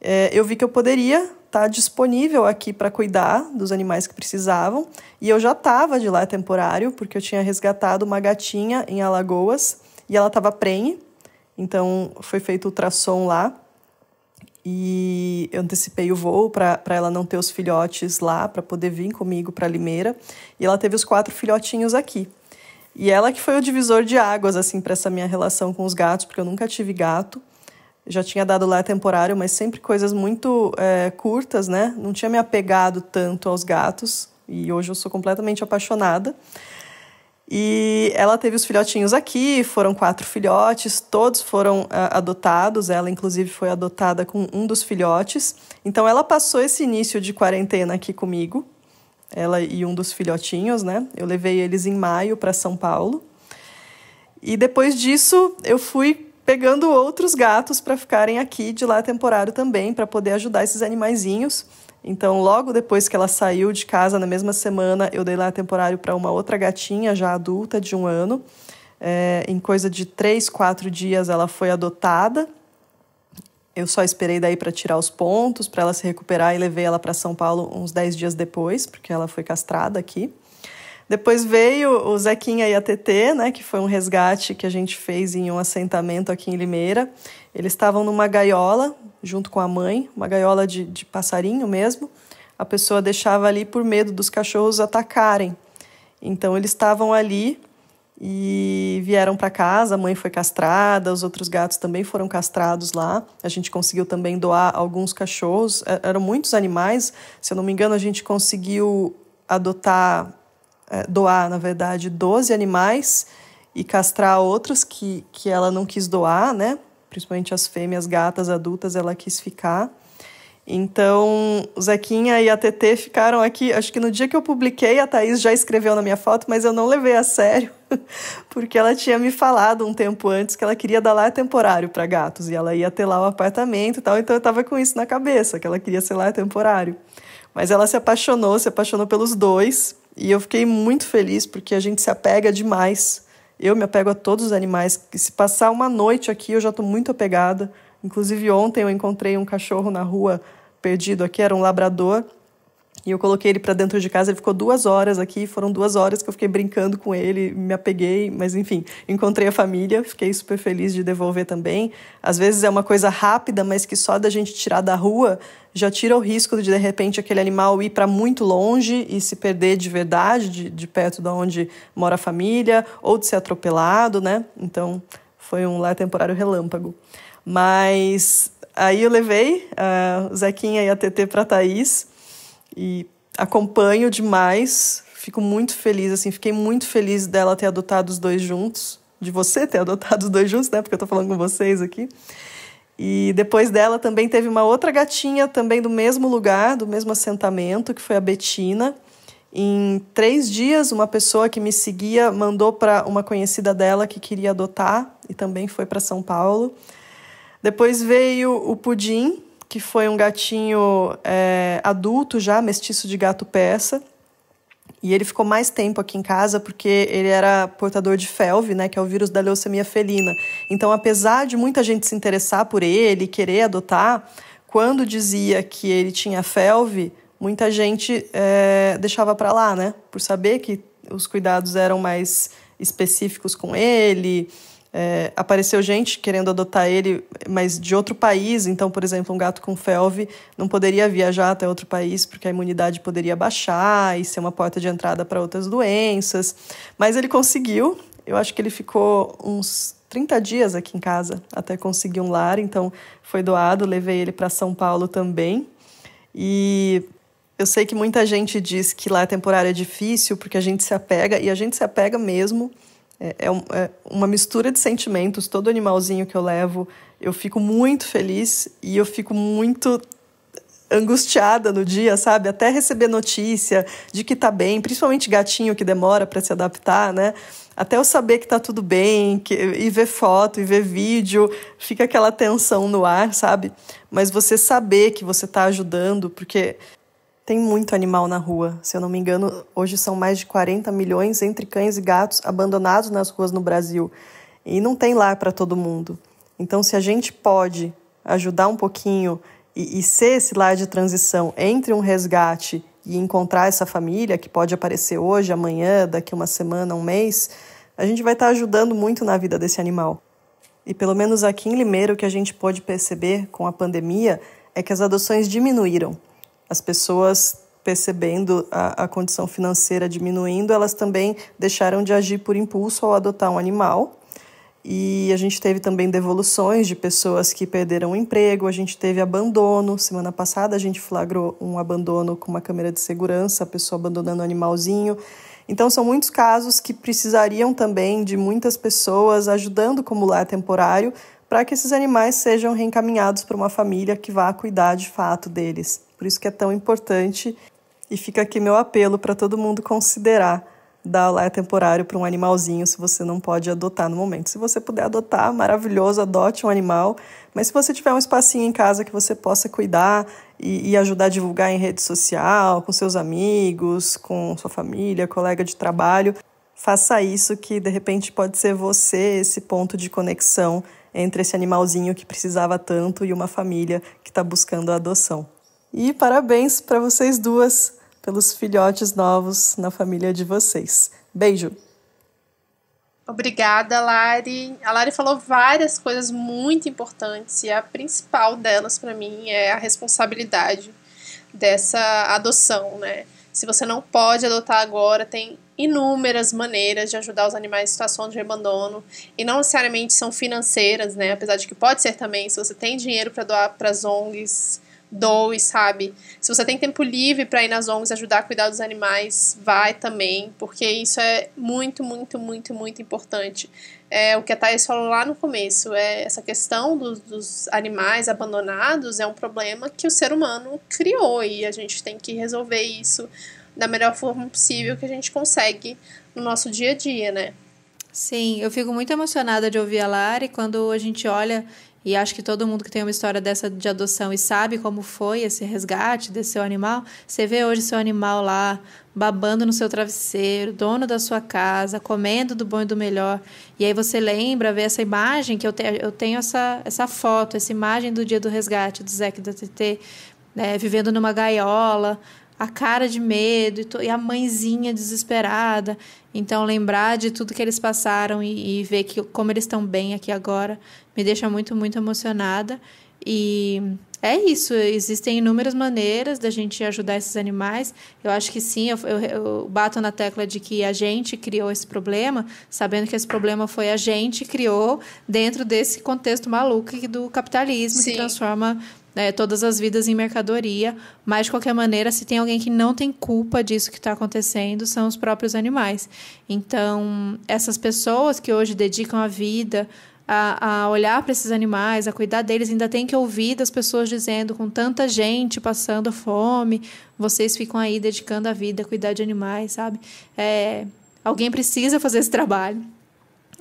é, eu vi que eu poderia estar tá disponível aqui para cuidar dos animais que precisavam, e eu já estava de lar temporário, porque eu tinha resgatado uma gatinha em Alagoas e ela estava prenhe, então foi feito ultrassom lá e eu antecipei o voo para ela não ter os filhotes lá, para poder vir comigo para Limeira. E ela teve os quatro filhotinhos aqui. E ela que foi o divisor de águas, assim, para essa minha relação com os gatos, porque eu nunca tive gato. já tinha dado lá temporário, mas sempre coisas muito é, curtas, né? Não tinha me apegado tanto aos gatos. E hoje eu sou completamente apaixonada. E ela teve os filhotinhos aqui, foram quatro filhotes, todos foram uh, adotados. Ela, inclusive, foi adotada com um dos filhotes. Então, ela passou esse início de quarentena aqui comigo, ela e um dos filhotinhos, né? Eu levei eles em maio para São Paulo. E depois disso, eu fui pegando outros gatos para ficarem aqui de lá temporário também, para poder ajudar esses animaizinhos. Então, logo depois que ela saiu de casa, na mesma semana, eu dei lá temporário para uma outra gatinha, já adulta, de um ano. É, em coisa de três, quatro dias, ela foi adotada. Eu só esperei daí para tirar os pontos, para ela se recuperar e levei ela para São Paulo uns dez dias depois, porque ela foi castrada aqui. Depois veio o Zequinha e a TT, né, que foi um resgate que a gente fez em um assentamento aqui em Limeira. Eles estavam numa gaiola junto com a mãe, uma gaiola de, de passarinho mesmo. A pessoa deixava ali por medo dos cachorros atacarem. Então eles estavam ali e vieram para casa. A mãe foi castrada, os outros gatos também foram castrados lá. A gente conseguiu também doar alguns cachorros. É, eram muitos animais, se eu não me engano, a gente conseguiu adotar, é, doar, na verdade, 12 animais e castrar outros que, que ela não quis doar, né? principalmente as fêmeas gatas adultas, ela quis ficar. Então, Zequinha e a TT ficaram aqui. Acho que no dia que eu publiquei, a Thaís já escreveu na minha foto, mas eu não levei a sério, (laughs) porque ela tinha me falado um tempo antes que ela queria dar lar temporário para gatos e ela ia ter lá o apartamento e tal. Então, eu estava com isso na cabeça, que ela queria ser lar temporário. Mas ela se apaixonou, se apaixonou pelos dois, e eu fiquei muito feliz porque a gente se apega demais eu me apego a todos os animais. Se passar uma noite aqui, eu já estou muito apegada. Inclusive, ontem eu encontrei um cachorro na rua perdido aqui, era um labrador. E eu coloquei ele para dentro de casa, ele ficou duas horas aqui, foram duas horas que eu fiquei brincando com ele, me apeguei, mas enfim, encontrei a família, fiquei super feliz de devolver também. Às vezes é uma coisa rápida, mas que só da gente tirar da rua já tira o risco de de repente aquele animal ir para muito longe e se perder de verdade, de, de perto de onde mora a família, ou de ser atropelado, né? Então foi um lá temporário relâmpago. Mas aí eu levei uh, o Zequinha e a TT para Thaís e acompanho demais. Fico muito feliz, assim, fiquei muito feliz dela ter adotado os dois juntos, de você ter adotado os dois juntos, né? Porque eu tô falando com vocês aqui. E depois dela também teve uma outra gatinha, também do mesmo lugar, do mesmo assentamento, que foi a Betina. Em três dias, uma pessoa que me seguia mandou para uma conhecida dela que queria adotar e também foi para São Paulo. Depois veio o Pudim, que foi um gatinho é, adulto já, mestiço de gato peça. E ele ficou mais tempo aqui em casa porque ele era portador de felve, né, que é o vírus da leucemia felina. Então, apesar de muita gente se interessar por ele, querer adotar, quando dizia que ele tinha felve, muita gente é, deixava para lá, né, por saber que os cuidados eram mais específicos com ele. É, apareceu gente querendo adotar ele, mas de outro país. Então, por exemplo, um gato com felve não poderia viajar até outro país porque a imunidade poderia baixar e ser uma porta de entrada para outras doenças. Mas ele conseguiu. Eu acho que ele ficou uns 30 dias aqui em casa até conseguir um lar. Então, foi doado. Levei ele para São Paulo também. E eu sei que muita gente diz que lá a é temporada é difícil porque a gente se apega e a gente se apega mesmo é, é, é, uma mistura de sentimentos. Todo animalzinho que eu levo, eu fico muito feliz e eu fico muito angustiada no dia, sabe? Até receber notícia de que tá bem, principalmente gatinho que demora para se adaptar, né? Até eu saber que tá tudo bem, que, e ver foto, e ver vídeo, fica aquela tensão no ar, sabe? Mas você saber que você tá ajudando, porque tem muito animal na rua. Se eu não me engano, hoje são mais de 40 milhões entre cães e gatos abandonados nas ruas no Brasil. E não tem lar para todo mundo. Então, se a gente pode ajudar um pouquinho e, e ser esse lar de transição entre um resgate e encontrar essa família, que pode aparecer hoje, amanhã, daqui uma semana, um mês, a gente vai estar tá ajudando muito na vida desse animal. E pelo menos aqui em Limeira, o que a gente pôde perceber com a pandemia é que as adoções diminuíram as pessoas percebendo a, a, condição financeira diminuindo, elas também deixaram de agir por impulso ao adotar um animal. E a gente teve também devoluções de pessoas que perderam o emprego, a gente teve abandono. Semana passada a gente flagrou um abandono com uma câmera de segurança, a pessoa abandonando o animalzinho. Então são muitos casos que precisariam também de muitas pessoas ajudando como lar temporário para que esses animais sejam reencaminhados para uma família que vá cuidar de fato deles. Por isso que é tão importante e fica aqui meu apelo para todo mundo considerar dar lar temporário para um animalzinho se você não pode adotar no momento. Se você puder adotar, maravilhoso, adote um animal. Mas se você tiver um espacinho em casa que você possa cuidar e, e ajudar a divulgar em rede social, com seus amigos, com sua família, colega de trabalho, faça isso que de repente pode ser você esse ponto de conexão entre esse animalzinho que precisava tanto e uma família que está buscando a adoção. E parabéns para vocês duas pelos filhotes novos na família de vocês. Beijo! Obrigada, Lari. A Lari falou várias coisas muito importantes e a principal delas para mim é a responsabilidade dessa adoção, né? Se você não pode adotar agora, tem inúmeras maneiras de ajudar os animais em situação de abandono e não necessariamente são financeiras, né? Apesar de que pode ser também, se você tem dinheiro para doar para as ONGs, doe, sabe? Se você tem tempo livre para ir nas ONGs ajudar a cuidar dos animais, vai também, porque isso é muito, muito, muito, muito importante. É o que a Thais falou lá no começo, é essa questão dos, dos animais abandonados é um problema que o ser humano criou e a gente tem que resolver isso da melhor forma possível que a gente consegue no nosso dia a dia, né? Sim, eu fico muito emocionada de ouvir a Lari quando a gente olha e acho que todo mundo que tem uma história dessa de adoção e sabe como foi esse resgate desse seu animal, você vê hoje seu animal lá babando no seu travesseiro, dono da sua casa, comendo do bom e do melhor. E aí você lembra, vê essa imagem que eu, te, eu tenho essa, essa foto, essa imagem do dia do resgate do Zeca e da TT, né, vivendo numa gaiola, a cara de medo e, to, e, a mãezinha desesperada. Então lembrar de tudo que eles passaram e, e ver que como eles estão bem aqui agora me deixa muito, muito emocionada. E é isso, existem inúmeras maneiras da gente ajudar esses animais. Eu acho que sim, eu, eu, eu, bato na tecla de que a gente criou esse problema, sabendo que esse problema foi a gente criou dentro desse contexto maluco do capitalismo sim. que transforma é, todas as vidas em mercadoria, mas de qualquer maneira, se tem alguém que não tem culpa disso que está acontecendo, são os próprios animais. Então, essas pessoas que hoje dedicam a vida a, a olhar para esses animais, a cuidar deles, ainda tem que ouvir das pessoas dizendo com tanta gente passando fome, vocês ficam aí dedicando a vida a cuidar de animais, sabe? É, alguém precisa fazer esse trabalho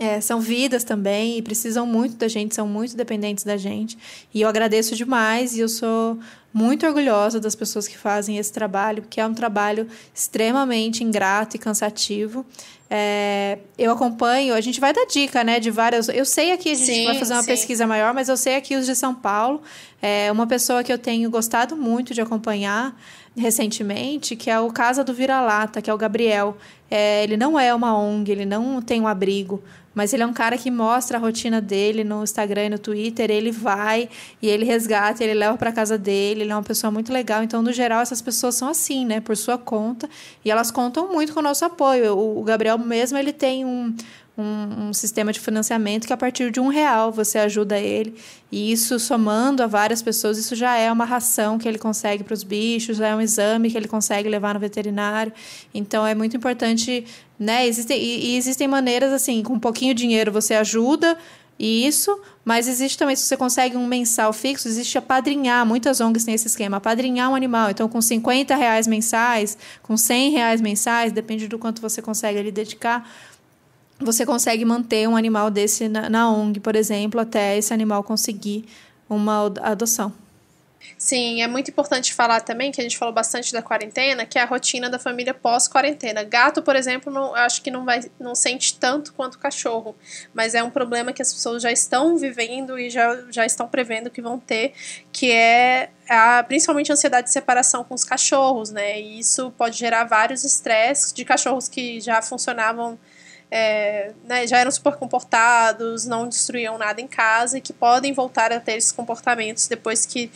é, são vidas também e precisam muito da gente, são muito dependentes da gente. E eu agradeço demais e eu sou muito orgulhosa das pessoas que fazem esse trabalho, porque é um trabalho extremamente ingrato e cansativo. É, eu acompanho, a gente vai dar dica, né, de várias. Eu sei aqui, a gente sim, vai fazer uma sim. pesquisa maior, mas eu sei aqui os de São Paulo. É uma pessoa que eu tenho gostado muito de acompanhar recentemente, que é o Casa do Vira-Lata, que é o Gabriel. É, ele não é uma ONG, ele não tem um abrigo, mas ele é um cara que mostra a rotina dele no Instagram e no Twitter. Ele vai e ele resgata, ele leva para casa dele. Ele é uma pessoa muito legal. Então, no geral, essas pessoas são assim, né? Por sua conta. E elas contam muito com o nosso apoio. O, o Gabriel mesmo, ele tem um, um, um, sistema de financiamento que a partir de um real você ajuda ele. E isso, somando a várias pessoas, isso já é uma ração que ele consegue para os bichos, já é um exame que ele consegue levar no veterinário. Então, é muito importante né? Existem, e, e existem maneiras, assim, com um pouquinho de dinheiro você ajuda, e isso, mas existe também, se você consegue um mensal fixo, existe apadrinhar. Muitas ONGs têm esse esquema, apadrinhar um animal. Então, com 50 reais mensais, com 100 reais mensais, depende do quanto você consegue ali dedicar, você consegue manter um animal desse na, na ONG, por exemplo, até esse animal conseguir uma adoção. Sim, é muito importante falar também, que a gente falou bastante da quarentena, que é a rotina da família pós-quarentena. Gato, por exemplo, não, eu acho que não, vai, não sente tanto quanto cachorro, mas é um problema que as pessoas já estão vivendo e já, já estão prevendo que vão ter, que é a, principalmente a ansiedade de separação com os cachorros, né? E isso pode gerar vários estresses de cachorros que já funcionavam é, né, já eram super comportados, não destruíam nada em casa e que podem voltar a ter esses comportamentos depois que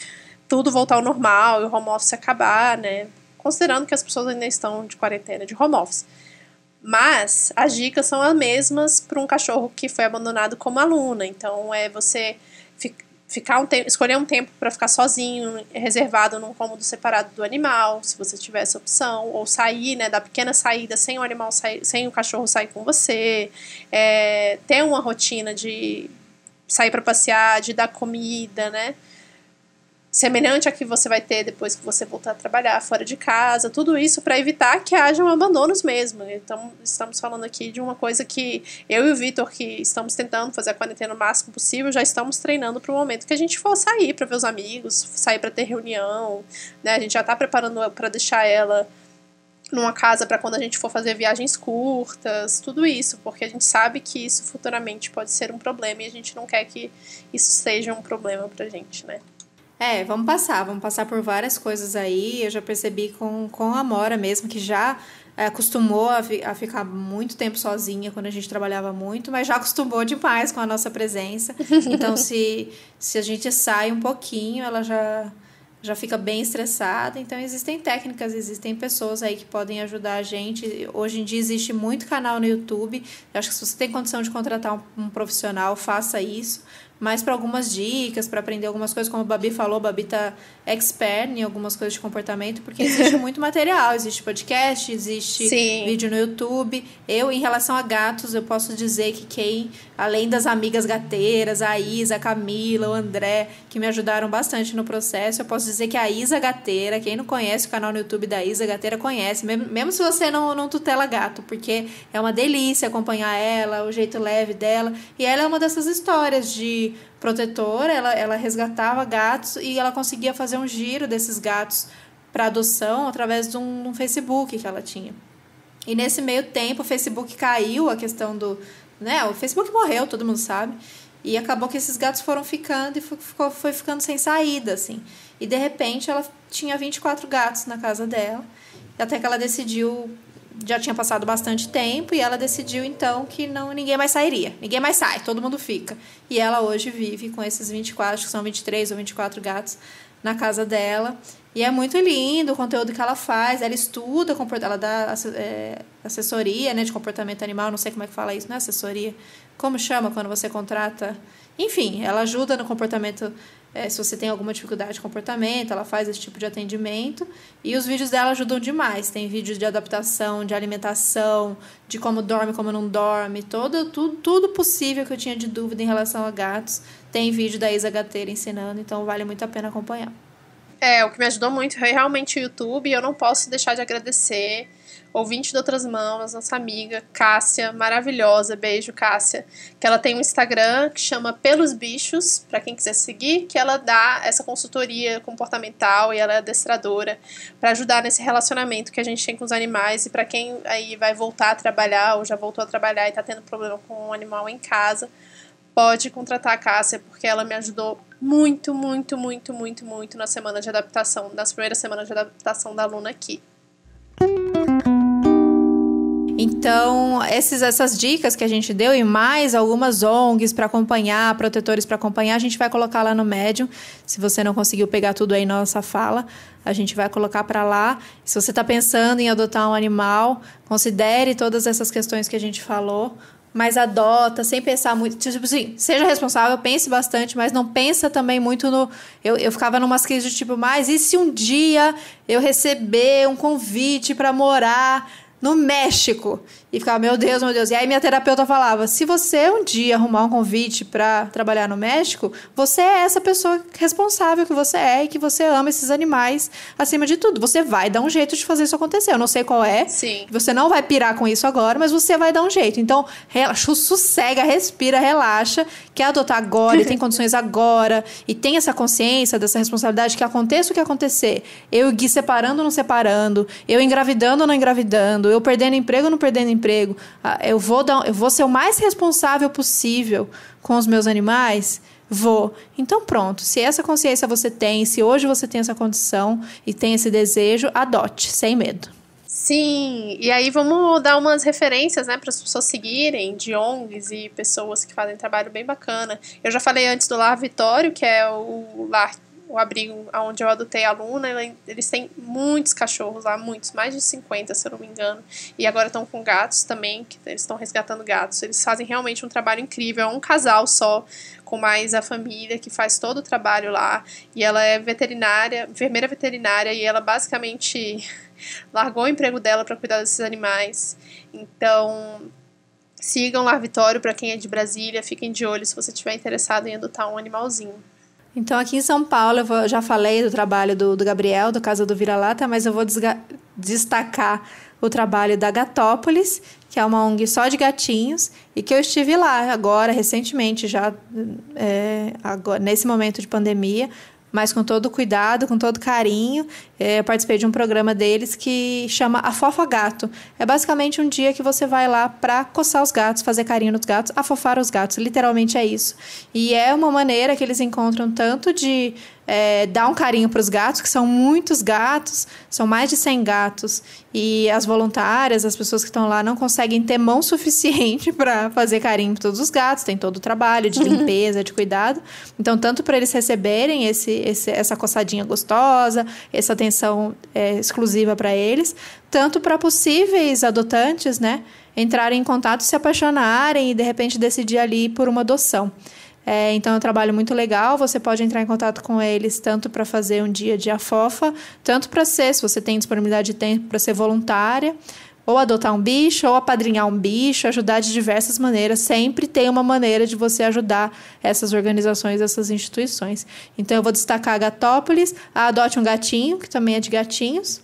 tudo voltar ao normal e o home office acabar, né? Considerando que as pessoas ainda estão de quarentena de home office. Mas as dicas são as mesmas para um cachorro que foi abandonado como aluna. Então é você ficar um tempo, escolher um tempo para ficar sozinho, reservado num cômodo separado do animal, se você tiver essa opção, ou sair, né, da pequena saída sem o animal sair, sem o cachorro sair com você, é, ter uma rotina de sair para passear, de dar comida, né? semelhante a que você vai ter depois que você voltar a trabalhar fora de casa, tudo isso para evitar que hajam abandonos mesmo. Então, estamos falando aqui de uma coisa que eu e o Vitor, que estamos tentando fazer a quarentena o máximo possível, já estamos treinando para o momento que a gente for sair para ver os amigos, sair para ter reunião, né? A gente já está preparando para deixar ela numa casa para quando a gente for fazer viagens curtas, tudo isso, porque a gente sabe que isso futuramente pode ser um problema e a gente não quer que isso seja um problema a gente, né? É, vamos passar, vamos passar por várias coisas aí. Eu já percebi com, com a Mora mesmo, que já é, acostumou a, a ficar muito tempo sozinha quando a gente trabalhava muito, mas já acostumou demais com a nossa presença. Então, (laughs) se, se a gente sai um pouquinho, ela já, já fica bem estressada. Então, existem técnicas, existem pessoas aí que podem ajudar a gente. Hoje em dia existe muito canal no YouTube. Eu acho que se você tem condição de contratar um, um profissional, faça isso mais para algumas dicas, para aprender algumas coisas, como o Babi falou, o Babi tá expert em algumas coisas de comportamento, porque (laughs) existe muito material, existe podcast, existe Sim. vídeo no YouTube. Eu, em relação a gatos, eu posso dizer que quem, além das amigas gateiras, a Isa, a Camila, o André, que me ajudaram bastante no processo, eu posso dizer que a Isa Gateira, quem não conhece o canal no YouTube da Isa Gateira, conhece, mesmo, mesmo se você não, não tutela gato, porque é uma delícia acompanhar ela, o jeito leve dela, e ela é uma dessas histórias de protetora, ela, ela resgatava gatos e ela conseguia fazer um giro desses gatos para adoção através de um, um Facebook que ela tinha. E nesse meio tempo, o Facebook caiu a questão do. Né, o Facebook morreu, todo mundo sabe. E acabou que esses gatos foram ficando e ficou, foi ficando sem saída, assim. E de repente ela tinha 24 gatos na casa dela. Até que ela decidiu já tinha passado bastante tempo e ela decidiu então que não ninguém mais sairia. Ninguém mais sai, todo mundo fica. E ela hoje vive com esses 24, acho que são 23 ou 24 gatos na casa dela. E é muito lindo o conteúdo que ela faz. Ela estuda, ela dá é, assessoria né, de comportamento animal, não sei como é que fala isso, não é assessoria? Como chama quando você contrata? Enfim, ela ajuda no comportamento é, se você tem alguma dificuldade de comportamento, ela faz esse tipo de atendimento. E os vídeos dela ajudam demais. Tem vídeos de adaptação, de alimentação, de como dorme, como não dorme, todo, tudo, tudo possível que eu tinha de dúvida em relação a gatos. Tem vídeo da Isa Gateira ensinando, então vale muito a pena acompanhar. É, o que me ajudou muito foi realmente o YouTube. Eu não posso deixar de agradecer ouvinte de outras mãos, nossa amiga Cássia, maravilhosa, beijo Cássia, que ela tem um Instagram que chama Pelos Bichos, para quem quiser seguir, que ela dá essa consultoria comportamental e ela é adestradora para ajudar nesse relacionamento que a gente tem com os animais e para quem aí vai voltar a trabalhar ou já voltou a trabalhar e está tendo problema com um animal em casa, pode contratar a Cássia, porque ela me ajudou muito, muito, muito, muito, muito na semana de adaptação, nas primeiras semanas de adaptação da aluna aqui. Então, esses, essas dicas que a gente deu e mais algumas ONGs para acompanhar, protetores para acompanhar, a gente vai colocar lá no Medium. Se você não conseguiu pegar tudo aí na nossa fala, a gente vai colocar para lá. Se você está pensando em adotar um animal, considere todas essas questões que a gente falou mas adota sem pensar muito. Tipo assim, seja responsável, pense bastante, mas não pensa também muito no. Eu, eu ficava numas crises de tipo, mas e se um dia eu receber um convite para morar no México. E ficava, meu Deus, meu Deus. E aí minha terapeuta falava: se você um dia arrumar um convite para trabalhar no México, você é essa pessoa responsável que você é e que você ama esses animais acima de tudo. Você vai dar um jeito de fazer isso acontecer. Eu não sei qual é. Sim. Você não vai pirar com isso agora, mas você vai dar um jeito. Então, relaxa, sossega, respira, relaxa. Quer é adotar agora, e tem (laughs) condições agora, e tem essa consciência dessa responsabilidade que aconteça o que acontecer. Eu e Gui separando ou não separando, eu engravidando ou não engravidando eu perdendo emprego ou não perdendo emprego, ah, eu vou, dar, eu vou ser o mais responsável possível com os meus animais? Vou. Então, pronto. Se essa consciência você tem, se hoje você tem essa condição e tem esse desejo, adote, sem medo. Sim, e aí vamos dar umas referências, né, para as pessoas seguirem de ONGs e pessoas que fazem trabalho bem bacana. Eu já falei antes do Lar Vitório, que é o lar o abrigo onde eu adotei a Luna, eles têm muitos cachorros lá, muitos, mais de 50, se eu não me engano. E agora estão com gatos também, que eles estão resgatando gatos. Eles fazem realmente um trabalho incrível. É um casal só, com mais a família, que faz todo o trabalho lá. E ela é veterinária, enfermeira veterinária, e ela basicamente (laughs) largou o emprego dela para cuidar desses animais. Então, sigam lá Vitório para quem é de Brasília, fiquem de olho se você estiver interessado em adotar um animalzinho. Então, aqui em São Paulo, eu já falei do trabalho do, do Gabriel, do Casa do Vira-Lata, mas eu vou destacar o trabalho da Gatópolis, que é uma ONG só de gatinhos, e que eu estive lá agora, recentemente, já é, agora, nesse momento de pandemia, mas com todo cuidado, com todo carinho. Eh, eu participei de um programa deles que chama Afofa Gato. É basicamente um dia que você vai lá para coçar os gatos, fazer carinho nos gatos, afofar os gatos. Literalmente é isso. E é uma maneira que eles encontram tanto de é, dá um carinho para os gatos, que são muitos gatos, são mais de 100 gatos, e as voluntárias, as pessoas que estão lá, não conseguem ter mão (laughs) suficiente para fazer carinho para todos os gatos, tem todo o trabalho de (laughs) limpeza, de cuidado. Então, tanto para eles receberem esse, esse, essa coçadinha gostosa, essa atenção é, exclusiva para eles, tanto para possíveis adotantes, né? entrarem em contato, se apaixonarem e de repente decidir ali por uma adoção. É, então é um trabalho muito legal. Você pode entrar em contato com eles tanto para fazer um dia de afofa, tanto para ser, se você tem disponibilidade de tempo para ser voluntária, ou adotar um bicho, ou apadrinhar um bicho, ajudar de diversas maneiras. Sempre tem uma maneira de você ajudar essas organizações, essas instituições. Então eu vou destacar a Gatópolis, a Adote um Gatinho, que também é de gatinhos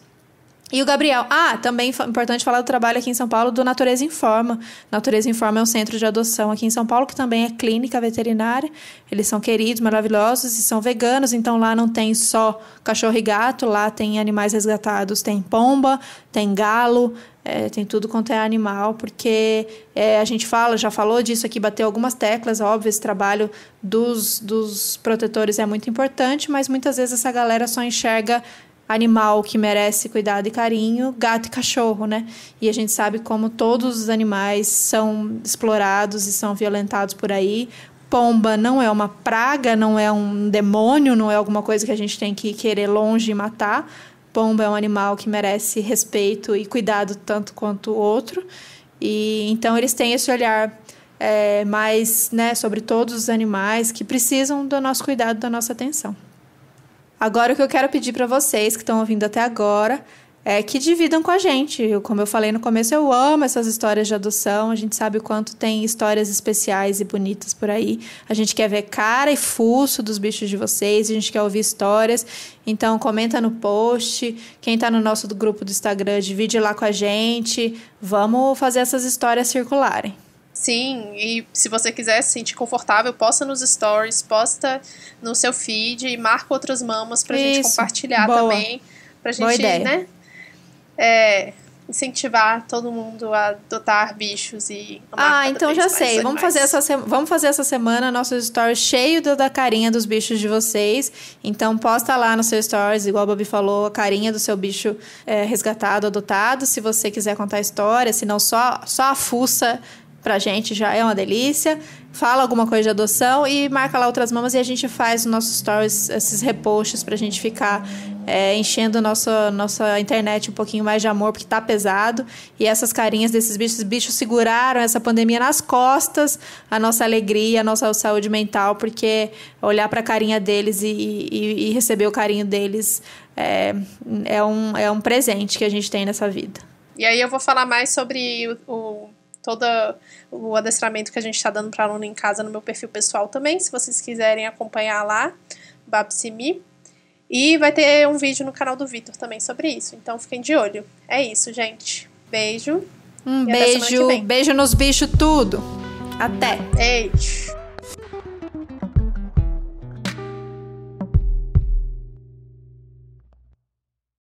e o Gabriel, ah, também importante falar do trabalho aqui em São Paulo do Natureza Informa. Natureza Informa é um centro de adoção aqui em São Paulo que também é clínica veterinária. Eles são queridos, maravilhosos e são veganos, então lá não tem só cachorro e gato, lá tem animais resgatados, tem pomba, tem galo, é, tem tudo quanto é animal, porque é, a gente fala, já falou disso aqui, bateu algumas teclas, óbvio, esse trabalho dos, dos protetores é muito importante, mas muitas vezes essa galera só enxerga animal que merece cuidado e carinho, gato e cachorro, né? E a gente sabe como todos os animais são explorados e são violentados por aí. Pomba não é uma praga, não é um demônio, não é alguma coisa que a gente tem que querer longe e matar. Pomba é um animal que merece respeito e cuidado tanto quanto o outro. E então eles têm esse olhar é, mais, né, sobre todos os animais que precisam do nosso cuidado, da nossa atenção. Agora o que eu quero pedir para vocês que estão ouvindo até agora é que dividam com a gente. Eu, como eu falei no começo, eu amo essas histórias de adoção. A gente sabe o quanto tem histórias especiais e bonitas por aí. A gente quer ver cara e fuço dos bichos de vocês, a gente quer ouvir histórias. Então comenta no post. Quem está no nosso grupo do Instagram, divide lá com a gente. Vamos fazer essas histórias circularem. Sim, e se você quiser se sentir confortável, posta nos stories, posta no seu feed e marca outras mamas pra Isso. gente compartilhar Boa. também. Pra gente, né? É, incentivar todo mundo a adotar bichos e Ah, então já sei. Vamos fazer, essa se... Vamos fazer essa semana nossos stories cheio da carinha dos bichos de vocês. Então posta lá nos seu stories, igual a Bobi falou, a carinha do seu bicho é, resgatado, adotado. Se você quiser contar a história, se não só, só a fuça pra gente já é uma delícia. Fala alguma coisa de adoção e marca lá outras mamas e a gente faz os nossos stories, esses reposts pra gente ficar é, enchendo nossa, nossa internet um pouquinho mais de amor, porque tá pesado. E essas carinhas desses bichos, esses bichos seguraram essa pandemia nas costas, a nossa alegria, a nossa saúde mental, porque olhar pra carinha deles e, e, e receber o carinho deles é, é, um, é um presente que a gente tem nessa vida. E aí eu vou falar mais sobre o, o todo o adestramento que a gente está dando para aluno em casa no meu perfil pessoal também, se vocês quiserem acompanhar lá, Babsimi. E vai ter um vídeo no canal do Vitor também sobre isso, então fiquem de olho. É isso, gente. Beijo. Um beijo, beijo nos bichos tudo. Até. Beijo.